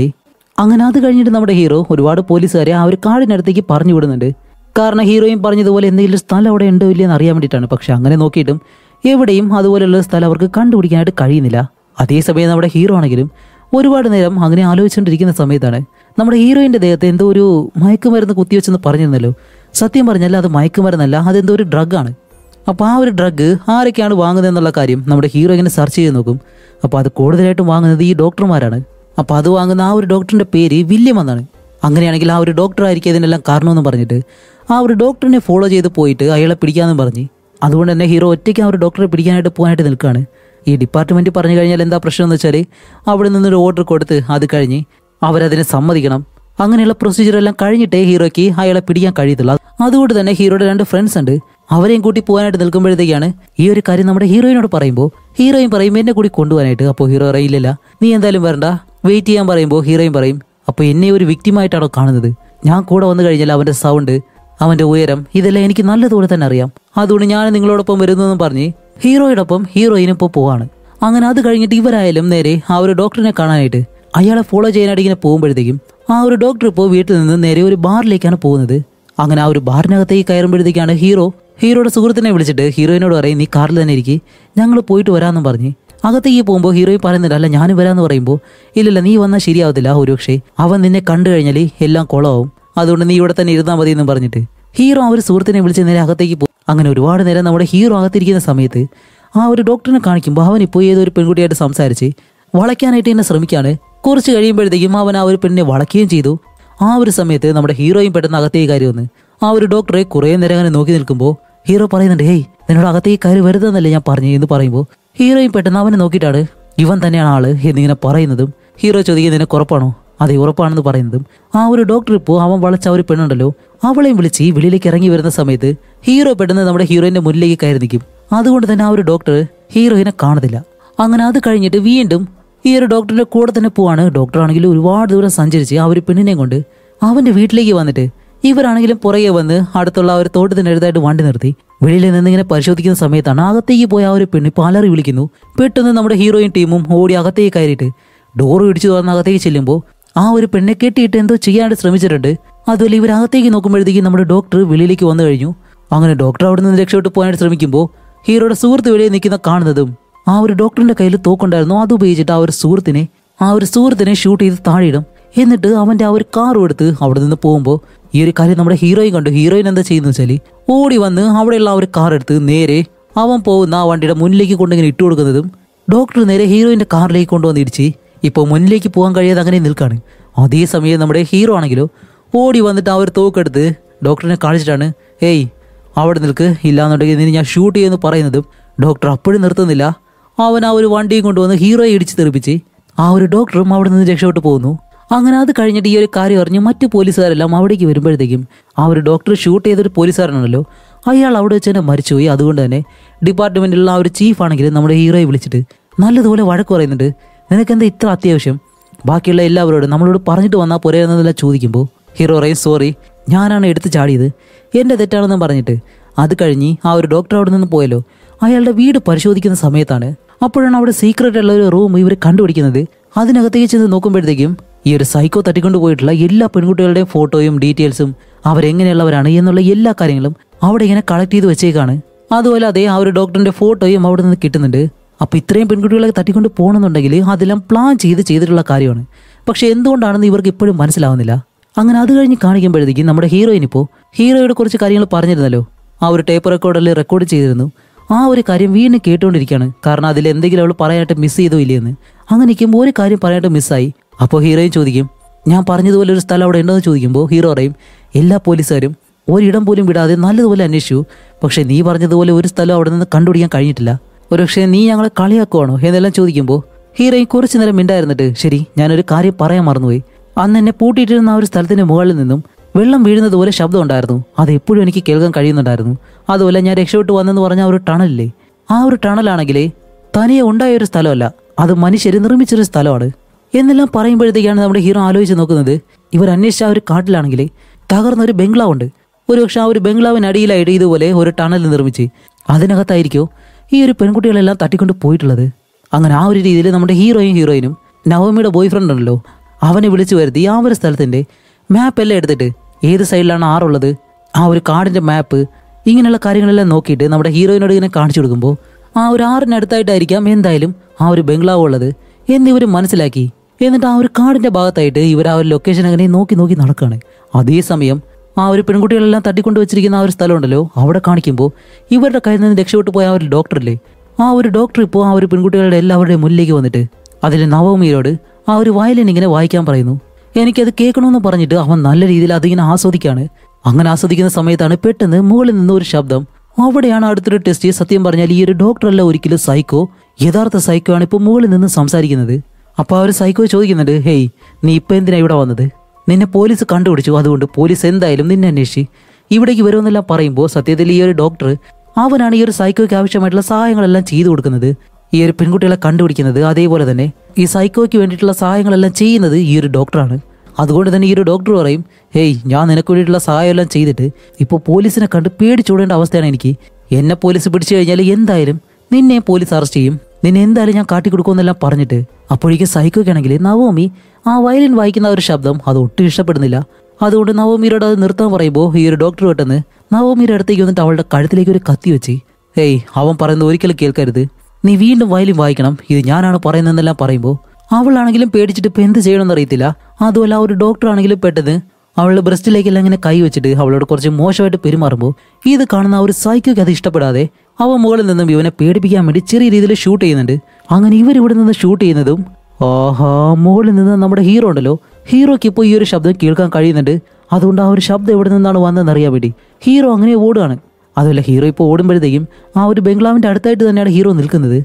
അങ്ങനെ അത് കഴിഞ്ഞിട്ട് നമ്മുടെ ഹീറോ ഒരുപാട് പോലീസുകാരെ ആ ഒരു കാടിനടുത്തേക്ക് പറഞ്ഞു വിടുന്നുണ്ട് കാരണം ഹീറോയും പറഞ്ഞതുപോലെ എന്തെങ്കിലും സ്ഥലം അവിടെ ഉണ്ടോ ഇല്ലയെന്ന് അറിയാൻ വേണ്ടിയിട്ടാണ് പക്ഷെ അങ്ങനെ നോക്കിയിട്ടും എവിടെയും അതുപോലെയുള്ള സ്ഥലം അവർക്ക് കണ്ടുപിടിക്കാനായിട്ട് കഴിയുന്നില്ല അതേസമയം നമ്മുടെ ഹീറോ ആണെങ്കിലും ഒരുപാട് നേരം അങ്ങനെ ആലോചിച്ചുകൊണ്ടിരിക്കുന്ന സമയത്താണ് നമ്മുടെ ഹീറോയിൻ്റെ ദേഹത്ത് എന്തോ ഒരു മയക്കുമരുന്ന് കുത്തിവെച്ചെന്ന് പറഞ്ഞിരുന്നല്ലോ സത്യം പറഞ്ഞാൽ അത് മയക്കുമരുന്നല്ല അതെന്തോ ഒരു ആണ് അപ്പോൾ ആ ഒരു ഡ്രഗ് ആരൊക്കെയാണ് വാങ്ങുന്നത് എന്നുള്ള കാര്യം നമ്മുടെ ഹീറോ ഇങ്ങനെ സെർച്ച് ചെയ്ത് നോക്കും അപ്പോൾ അത് കൂടുതലായിട്ടും വാങ്ങുന്നത് ഈ ഡോക്ടർമാരാണ് അപ്പോൾ അത് വാങ്ങുന്ന ആ ഒരു ഡോക്ടറിന്റെ പേര് വില്യം എന്നാണ് അങ്ങനെയാണെങ്കിൽ ആ ഒരു ഡോക്ടർ ആയിരിക്കും ഇതിനെല്ലാം കാരണമെന്ന് പറഞ്ഞിട്ട് ആ ഒരു ഡോക്ടറിനെ ഫോളോ ചെയ്ത് പോയിട്ട് അയാളെ പിടിക്കാമെന്ന് പറഞ്ഞ് അതുകൊണ്ട് തന്നെ ഹീറോ ഒറ്റയ്ക്ക് ആ ഒരു ഡോക്ടറെ പിടിക്കാനായിട്ട് പോകാനായിട്ട് നിൽക്കുകയാണ് ഈ ഡിപ്പാർട്ട്മെന്റ് പറഞ്ഞു കഴിഞ്ഞാൽ എന്താ പ്രശ്നം എന്ന് വെച്ചാൽ അവിടെ നിന്നൊരു ഓർഡർ കൊടുത്ത് അത് കഴിഞ്ഞ് അവരതിനെ സമ്മതിക്കണം അങ്ങനെയുള്ള പ്രൊസീജിയർ എല്ലാം കഴിഞ്ഞിട്ടേ ഹീറോയ്ക്ക് അയാളെ പിടിക്കാൻ കഴിയത്തുള്ളൂ അതുകൊണ്ട് തന്നെ ഹീറോയുടെ രണ്ട് ഫ്രണ്ട്സ് ഉണ്ട് അവരെയും കൂട്ടി പോകാനായിട്ട് നിൽക്കുമ്പോഴത്തേക്കാണ് ഈ ഒരു കാര്യം നമ്മുടെ ഹീറോയിനോട് പറയുമ്പോൾ ഹീറോയും പറയും എന്നെ കൂടി കൊണ്ടുപോകാനായിട്ട് അപ്പോൾ ഹീറോ അറിയില്ലല്ല നീ എന്തായാലും വരണ്ട വെയിറ്റ് ചെയ്യാൻ പറയുമ്പോൾ ഹീറോയും പറയും അപ്പോൾ എന്നെ ഒരു വ്യക്തിമായിട്ടാണോ കാണുന്നത് ഞാൻ കൂടെ വന്നു കഴിഞ്ഞാൽ അവൻ്റെ സൗണ്ട് അവൻ്റെ ഉയരം ഇതെല്ലാം എനിക്ക് നല്ലതുപോലെ തന്നെ അറിയാം അതുകൊണ്ട് ഞാൻ നിങ്ങളോടൊപ്പം വരുന്നതെന്ന് പറഞ്ഞ് ഹീറോയോടൊപ്പം ഹീറോയിനും ഇപ്പോൾ പോവാണ് അങ്ങനെ അത് കഴിഞ്ഞിട്ട് ഇവരായാലും നേരെ ആ ഒരു ഡോക്ടറിനെ കാണാനായിട്ട് അയാളെ ഫോളോ ചെയ്യാനായിട്ട് ഇങ്ങനെ പോകുമ്പോഴത്തേക്കും ആ ഒരു ഡോക്ടർ ഇപ്പോൾ വീട്ടിൽ നിന്ന് നേരെ ഒരു ബാറിലേക്കാണ് പോകുന്നത് അങ്ങനെ ആ ഒരു ബാറിനകത്തേക്ക് കയറുമ്പോഴത്തേക്കാണ് ഹീറോ ഹീറോയുടെ സുഹൃത്തിനെ വിളിച്ചിട്ട് ഹീറോയിനോട് പറയും നീ കാറിൽ തന്നെ ഇരിക്കും ഞങ്ങൾ പോയിട്ട് വരാമെന്നും പറഞ്ഞ് ഈ പോകുമ്പോൾ ഹീറോയി പറയുന്നില്ല അല്ല ഞാൻ വരാമെന്ന് പറയുമ്പോൾ ഇല്ലല്ല നീ വന്നാൽ ശരിയാവത്തില്ല ഒരുപക്ഷെ അവൻ നിന്നെ കണ്ടു കഴിഞ്ഞാൽ എല്ലാം കുളമാവും അതുകൊണ്ട് നീ ഇവിടെ തന്നെ ഇരുന്നാൽ മതി എന്ന് പറഞ്ഞിട്ട് ഹീറോ ആ ഒരു സുഹൃത്തിനെ വിളിച്ച് നേരെ അകത്തേക്ക് പോകും അങ്ങനെ ഒരുപാട് നേരം നമ്മുടെ ഹീറോ അകത്തിരിക്കുന്ന സമയത്ത് ആ ഒരു ഡോക്ടറിനെ കാണിക്കുമ്പോൾ അവൻ ഇപ്പോൾ ഏതൊരു പെൺകുട്ടിയായിട്ട് സംസാരിച്ച് വളയ്ക്കാനായിട്ട് എന്നെ ശ്രമിക്കുകയാണ് കുറച്ച് കഴിയുമ്പോഴത്തേക്കും അവൻ ആ ഒരു പെണ്ണിനെ വളയ്ക്കുകയും ചെയ്തു ആ ഒരു സമയത്ത് നമ്മുടെ ഹീറോയും പെട്ടെന്ന് അകത്തേക്ക് കയറി വന്ന് ആ ഒരു ഡോക്ടറെ കുറേ നേരം അങ്ങനെ നോക്കി നിൽക്കുമ്പോൾ ഹീറോ പറയുന്നുണ്ട് ഹേയ് നിന്നോട് അകത്തേക്ക് കയറി വരുതെന്നല്ലേ ഞാൻ പറഞ്ഞു എന്ന് പറയുമ്പോൾ ഹീറോയും പെട്ടെന്ന് അവനെ നോക്കിയിട്ടാണ് ഇവൻ തന്നെയാണ് ആള് എന്നിങ്ങനെ പറയുന്നതും ഹീറോ ചോദിക്കുന്നത് നിനക്ക് ഉറപ്പാണോ അതെ ഉറപ്പാണെന്ന് പറയുന്നതും ആ ഒരു ഡോക്ടർ ഇപ്പോൾ അവൻ വളച്ച ഒരു പെണ്ണുണ്ടല്ലോ അവളെയും വിളിച്ച് ഈ വെളിയിലേക്ക് ഇറങ്ങി വരുന്ന സമയത്ത് ഹീറോ പെട്ടെന്ന് നമ്മുടെ ഹീറോയിന്റെ മുന്നിലേക്ക് കയറി നിൽക്കും അതുകൊണ്ട് തന്നെ ആ ഒരു ഡോക്ടർ ഹീറോയിനെ കാണുന്നില്ല അങ്ങനെ അത് കഴിഞ്ഞിട്ട് വീണ്ടും ഈ ഒരു ഡോക്ടറിന്റെ കൂടെ തന്നെ പോവാണ് ഡോക്ടറാണെങ്കിൽ ഒരുപാട് ദൂരം സഞ്ചരിച്ച് ആ ഒരു പെണ്ണിനെ കൊണ്ട് അവന്റെ വീട്ടിലേക്ക് വന്നിട്ട് ഇവരാണെങ്കിലും പുറകെ വന്ന് അടുത്തുള്ള ഒരു തോട്ടത്തിനടുത്തായിട്ട് വണ്ടി നിർത്തി വെളിയിൽ നിന്നിങ്ങനെ പരിശോധിക്കുന്ന സമയത്താണ് അകത്തേക്ക് പോയ ആ ഒരു പെണ്ണ് പാലറി വിളിക്കുന്നു പെട്ടെന്ന് നമ്മുടെ ഹീറോയിൻ ടീമും ഓടി അകത്തേക്ക് കയറിയിട്ട് ഡോർ ഇടിച്ചു തുറന്ന് അകത്തേക്ക് ചെല്ലുമ്പോൾ ആ ഒരു പെണ്ണെ കെട്ടിയിട്ട് എന്തോ ചെയ്യാനായിട്ട് ശ്രമിച്ചിട്ടുണ്ട് അതുപോലെ ഇവർ അകത്തേക്ക് നമ്മുടെ ഡോക്ടർ വെളിയിലേക്ക് വന്നു കഴിഞ്ഞു അങ്ങനെ ഡോക്ടർ അവിടെ നിന്ന് രക്ഷപ്പെട്ട് പോകാനായിട്ട് ശ്രമിക്കുമ്പോൾ ഹീറോയുടെ സുഹൃത്ത് വെളിയിൽ നിൽക്കുന്ന കാണുന്നതും ആ ഒരു ഡോക്ടറിന്റെ കയ്യിൽ തോക്കുണ്ടായിരുന്നു അത് ഉപയോഗിച്ചിട്ട് ആ ഒരു സുഹൃത്തിനെ ആ ഒരു സുഹൃത്തിനെ ഷൂട്ട് ചെയ്ത് താഴെയിടും എന്നിട്ട് അവന്റെ ആ ഒരു കാറും എടുത്ത് അവിടെ നിന്ന് പോകുമ്പോൾ ഈ ഒരു കാര്യം നമ്മുടെ ഹീറോയിൻ കണ്ടു ഹീറോയിൻ എന്താ ചെയ്യുന്നത് വെച്ചാൽ ഓടി വന്ന് അവിടെയുള്ള ആ ഒരു കാർ എടുത്ത് നേരെ അവൻ പോകുന്ന ആ വണ്ടിയുടെ മുന്നിലേക്ക് കൊണ്ടിങ്ങനെ ഇട്ട് കൊടുക്കുന്നതും ഡോക്ടർ നേരെ ഹീറോയിൻ്റെ കാറിലേക്ക് കൊണ്ടുവന്ന് ഇടിച്ച് ഇപ്പോൾ മുന്നിലേക്ക് പോകാൻ കഴിയാതെ അങ്ങനെ നിൽക്കുകയാണ് അതേസമയം നമ്മുടെ ഹീറോ ആണെങ്കിലോ ഓടി വന്നിട്ട് ആ ഒരു തോക്കെടുത്ത് ഡോക്ടറിനെ കാണിച്ചിട്ടാണ് ഏയ് അവിടെ നിൽക്ക് ഇല്ലാന്നുണ്ടെങ്കിൽ ഇനി ഞാൻ ഷൂട്ട് ചെയ്യുമെന്ന് പറയുന്നതും ഡോക്ടർ അപ്പോഴും നിർത്തുന്നില്ല അവൻ ആ ഒരു വണ്ടിയും കൊണ്ടുവന്ന് ഹീറോയെ ഇടിച്ച് തെറിപ്പിച്ച് ആ ഒരു ഡോക്ടറും അവിടെ നിന്ന് രക്ഷപ്പെട്ടു പോകുന്നു അങ്ങനെ അത് കഴിഞ്ഞിട്ട് ഈ ഒരു കാര്യം അറിഞ്ഞ് മറ്റു പോലീസുകാരെല്ലാം അവിടേക്ക് വരുമ്പോഴത്തേക്കും ആ ഒരു ഡോക്ടർ ഷൂട്ട് ചെയ്തൊരു പോലീസുകാരനാണല്ലോ അയാൾ അവിടെ വെച്ച് തന്നെ മരിച്ചുപോയി അതുകൊണ്ട് തന്നെ ഡിപ്പാർട്ട്മെൻറ്റിലുള്ള ആ ഒരു ചീഫ് ആണെങ്കിലും നമ്മുടെ ഹീറോയെ വിളിച്ചിട്ട് നല്ലതുപോലെ വഴക്ക് പറയുന്നുണ്ട് നിനക്കെന്താ ഇത്ര അത്യാവശ്യം ബാക്കിയുള്ള എല്ലാവരോടും നമ്മളോട് പറഞ്ഞിട്ട് വന്നാൽ പോരെ ചോദിക്കുമ്പോൾ ഹീറോ പറയും സോറി ഞാനാണ് എടുത്ത് ചാടിയത് എൻ്റെ തെറ്റാണെന്ന് പറഞ്ഞിട്ട് അത് കഴിഞ്ഞ് ആ ഒരു ഡോക്ടർ അവിടെ നിന്ന് പോയല്ലോ അയാളുടെ വീട് പരിശോധിക്കുന്ന സമയത്താണ് അപ്പോഴാണ് അവിടെ സീക്രട്ട് ഉള്ള ഒരു റൂം ഇവർ കണ്ടുപിടിക്കുന്നത് അതിനകത്തേക്ക് ചെന്ന് നോക്കുമ്പോഴത്തേക്കും ഈ ഒരു സൈക്കോ തട്ടിക്കൊണ്ട് പോയിട്ടുള്ള എല്ലാ പെൺകുട്ടികളുടെയും ഫോട്ടോയും ഡീറ്റെയിൽസും അവരെങ്ങനെയുള്ളവരാണ് എന്നുള്ള എല്ലാ കാര്യങ്ങളും അവിടെ ഇങ്ങനെ കളക്ട് ചെയ്ത് വെച്ചേക്കാണ് അതുപോലെ അതേ ആ ഒരു ഡോക്ടറിന്റെ ഫോട്ടോയും അവിടെ നിന്ന് കിട്ടുന്നുണ്ട് അപ്പോൾ ഇത്രയും പെൺകുട്ടികളെ തട്ടിക്കൊണ്ട് പോകണമെന്നുണ്ടെങ്കിൽ അതെല്ലാം പ്ലാൻ ചെയ്ത് ചെയ്തിട്ടുള്ള കാര്യമാണ് പക്ഷേ എന്തുകൊണ്ടാണെന്ന് ഇവർക്ക് ഇപ്പോഴും മനസ്സിലാവുന്നില്ല അങ്ങനെ അത് കഴിഞ്ഞ് കാണിക്കുമ്പോഴത്തേക്കും നമ്മുടെ ഹീറോയിൻ ഇപ്പോൾ ഹീറോയുടെ കുറച്ച് കാര്യങ്ങൾ പറഞ്ഞിരുന്നല്ലോ ആ ഒരു ടേപ്പ് റെക്കോർഡിൽ റെക്കോർഡ് ചെയ്തിരുന്നു ആ ഒരു കാര്യം വീണ്ടും കേട്ടുകൊണ്ടിരിക്കുകയാണ് കാരണം അതിൽ എന്തെങ്കിലും അവൾ പറയാനായിട്ട് മിസ് ചെയ്തോ ഇല്ലയെന്ന് അങ്ങനെ ഇരിക്കുമ്പോൾ ഒരു കാര്യം പറയാനായിട്ട് മിസ്സായി അപ്പോൾ ഹീറോയും ചോദിക്കും ഞാൻ പറഞ്ഞതുപോലെ ഒരു സ്ഥലം അവിടെ ഉണ്ടോ എന്ന് ചോദിക്കുമ്പോൾ ഹീറോ പറയും എല്ലാ പോലീസുകാരും ഒരിടം പോലും വിടാതെ നല്ലതുപോലെ അന്വേഷിച്ചു പക്ഷേ നീ പറഞ്ഞതുപോലെ ഒരു സ്ഥലം അവിടെ നിന്ന് കണ്ടുപിടിക്കാൻ കഴിഞ്ഞിട്ടില്ല ഒരുപക്ഷെ നീ ഞങ്ങളെ കളിയാക്കുവാണോ എന്നെല്ലാം ചോദിക്കുമ്പോൾ ഹീറോയിൻ കുറച്ചു നേരം മിണ്ടായിരുന്നിട്ട് ശരി ഞാനൊരു കാര്യം പറയാൻ മറന്നുപോയി അന്ന് എന്നെ പൂട്ടിയിട്ടിരുന്ന ആ ഒരു സ്ഥലത്തിൻ്റെ മുകളിൽ നിന്നും വെള്ളം വീഴുന്നതുപോലെ ശബ്ദം ഉണ്ടായിരുന്നു അത് എപ്പോഴും എനിക്ക് കേൾക്കാൻ കഴിയുന്നുണ്ടായിരുന്നു അതുപോലെ ഞാൻ രക്ഷപ്പെട്ട് വന്നെന്ന് പറഞ്ഞ ഒരു ടണലില്ലേ ആ ഒരു ടണലാണെങ്കിലേ തനിയെ ഉണ്ടായ ഒരു സ്ഥലമല്ല അത് മനുഷ്യർ നിർമ്മിച്ചൊരു സ്ഥലമാണ് എന്നെല്ലാം പറയുമ്പോഴത്തേക്കാണ് നമ്മുടെ ഹീറോ ആലോചിച്ച് നോക്കുന്നത് ഇവർ അന്വേഷിച്ച ആ ഒരു കാട്ടിലാണെങ്കിൽ തകർന്ന ഒരു ബംഗ്ലാവ് ഉണ്ട് ഒരുപക്ഷെ ആ ഒരു ബംഗ്ലാവിനടിയിലായിട്ട് ഇതുപോലെ ഒരു ടണൽ നിർമ്മിച്ച് അതിനകത്തായിരിക്കോ ഈ ഒരു പെൺകുട്ടികളെല്ലാം തട്ടിക്കൊണ്ട് പോയിട്ടുള്ളത് അങ്ങനെ ആ ഒരു രീതിയിൽ നമ്മുടെ ഹീറോയും ഹീറോയിനും നവമിയുടെ ബോയ് ഫ്രണ്ട് ഉണ്ടല്ലോ അവനെ വിളിച്ചു വരുത്തി ആ ഒരു സ്ഥലത്തിൻ്റെ മാപ്പ് എല്ലാം എടുത്തിട്ട് ഏത് സൈഡിലാണ് ആറുള്ളത് ആ ഒരു കാടിൻ്റെ മാപ്പ് ഇങ്ങനെയുള്ള കാര്യങ്ങളെല്ലാം നോക്കിയിട്ട് നമ്മുടെ ഹീറോയിനോട് ഇങ്ങനെ കാണിച്ചു കൊടുക്കുമ്പോൾ ആ ഒരു ആറിനടുത്തായിട്ടായിരിക്കാം എന്തായാലും ആ ഒരു ബംഗ്ലാവ് ഉള്ളത് എന്നിവർ മനസ്സിലാക്കി എന്നിട്ട് ആ ഒരു കാടിന്റെ ഭാഗത്തായിട്ട് ഇവർ ആ ഒരു ലൊക്കേഷൻ അങ്ങനെ നോക്കി നോക്കി നടക്കുകയാണ് അതേസമയം ആ ഒരു പെൺകുട്ടികളെല്ലാം തട്ടിക്കൊണ്ട് വെച്ചിരിക്കുന്ന ആ ഒരു സ്ഥലമുണ്ടല്ലോ അവിടെ കാണിക്കുമ്പോൾ ഇവരുടെ കയ്യിൽ നിന്ന് രക്ഷപ്പെട്ടു പോയ ആ ഒരു ഡോക്ടറില്ലേ ആ ഒരു ഡോക്ടർ ഇപ്പോൾ ആ ഒരു പെൺകുട്ടികളുടെ എല്ലാവരുടെയും മുന്നിലേക്ക് വന്നിട്ട് അതിൽ നവമിയോട് ആ ഒരു വയലിൻ ഇങ്ങനെ വായിക്കാൻ പറയുന്നു എനിക്കത് കേൾക്കണമെന്ന് പറഞ്ഞിട്ട് അവൻ നല്ല രീതിയിൽ അതിങ്ങനെ ആസ്വദിക്കുകയാണ് അങ്ങനെ ആസ്വദിക്കുന്ന സമയത്താണ് പെട്ടെന്ന് മുകളിൽ നിന്ന് ഒരു ശബ്ദം അവിടെയാണ് അടുത്തൊരു ടെസ്റ്റ് സത്യം പറഞ്ഞാൽ ഈ ഒരു ഡോക്ടറല്ല ഒരിക്കലും സൈക്കോ യഥാർത്ഥ സൈക്കോ ആണ് ഇപ്പോൾ മുകളിൽ നിന്ന് സംസാരിക്കുന്നത് അപ്പോൾ അവർ സൈക്കോ ചോദിക്കുന്നുണ്ട് ഹേയ് നീ ഇപ്പോൾ എന്തിനാണ് ഇവിടെ വന്നത് നിന്നെ പോലീസ് കണ്ടുപിടിച്ചു അതുകൊണ്ട് പോലീസ് എന്തായാലും നിന്നെ അന്വേഷിച്ച് ഇവിടേക്ക് വരുമെന്നെല്ലാം പറയുമ്പോൾ സത്യത്തിൽ ഈ ഒരു ഡോക്ടർ അവനാണ് ഈ ഒരു സൈക്കോയ്ക്ക് ആവശ്യമായിട്ടുള്ള സഹായങ്ങളെല്ലാം ചെയ്തു കൊടുക്കുന്നത് ഈ ഒരു പെൺകുട്ടികളെ കണ്ടുപിടിക്കുന്നത് അതേപോലെ തന്നെ ഈ സൈക്കോയ്ക്ക് വേണ്ടിയിട്ടുള്ള സഹായങ്ങളെല്ലാം ചെയ്യുന്നത് ഈ ഒരു ഡോക്ടറാണ് അതുകൊണ്ട് തന്നെ ഈ ഒരു ഡോക്ടർ പറയും ഹേയ് ഞാൻ നിനക്ക് വേണ്ടിയിട്ടുള്ള സഹായമെല്ലാം ചെയ്തിട്ട് ഇപ്പോൾ പോലീസിനെ കണ്ട് പേടിച്ചോടേണ്ട അവസ്ഥയാണ് എനിക്ക് എന്നെ പോലീസ് പിടിച്ചു കഴിഞ്ഞാൽ എന്തായാലും നിന്നെ പോലീസ് അറസ്റ്റ് ചെയ്യും നിന്നെ എന്തായാലും ഞാൻ കാട്ടിക്കൊടുക്കുമെന്നെല്ലാം പറഞ്ഞിട്ട് അപ്പോഴേക്കും സഹിക്കുകയാണെങ്കിൽ നവോമി ആ വയലിൻ വായിക്കുന്ന ഒരു ശബ്ദം അത് ഒട്ടും ഇഷ്ടപ്പെടുന്നില്ല അതുകൊണ്ട് നവോമിയോട് അത് നിർത്താൻ പറയുമ്പോൾ ഈ ഒരു ഡോക്ടർ പെട്ടെന്ന് നവോമിയുടെ അടുത്തേക്ക് വന്നിട്ട് അവളുടെ കഴുത്തിലേക്ക് ഒരു കത്തി വെച്ച് ഏയ് അവൻ പറയുന്നത് ഒരിക്കലും കേൾക്കരുത് നീ വീണ്ടും വയലിൻ വായിക്കണം ഇത് ഞാനാണ് പറയുന്നതെന്നെല്ലാം പറയുമ്പോൾ അവളാണെങ്കിലും പേടിച്ചിട്ട് ഇപ്പം എന്ത് ചെയ്യണമെന്ന് അറിയത്തില്ല അതുമല്ല ഒരു ഡോക്ടർ ആണെങ്കിലും പെട്ടത് അവളുടെ ബ്രസ്റ്റിലേക്കെല്ലാം ഇങ്ങനെ കൈ വെച്ചിട്ട് അവളോട് കുറച്ച് മോശമായിട്ട് പെരുമാറുമ്പോൾ ഇത് കാണുന്ന ഒരു സൈക്കോയ്ക്ക് അത് ഇഷ്ടപ്പെടാതെ അവ മുകളിൽ നിന്നും ഇവനെ പേടിപ്പിക്കാൻ വേണ്ടി ചെറിയ രീതിയിൽ ഷൂട്ട് ചെയ്യുന്നുണ്ട് അങ്ങനെ ഇവർ ഇവിടെ നിന്ന് ഷൂട്ട് ചെയ്യുന്നതും ആഹാ മുകളിൽ നിന്ന് നമ്മുടെ ഹീറോ ഉണ്ടല്ലോ ഹീറോയ്ക്ക് ഇപ്പോൾ ഈ ഒരു ശബ്ദം കേൾക്കാൻ കഴിയുന്നുണ്ട് അതുകൊണ്ട് ആ ഒരു ശബ്ദം എവിടെ നിന്നാണ് വന്നതെന്ന് അറിയാൻ വേണ്ടി ഹീറോ അങ്ങനെ ഓടുകയാണ് അതുമല്ല ഹീറോ ഇപ്പോൾ ഓടുമ്പോഴത്തേക്കും ആ ഒരു ബംഗ്ലാവിൻ്റെ അടുത്തായിട്ട് തന്നെയാണ് ഹീറോ നിൽക്കുന്നത്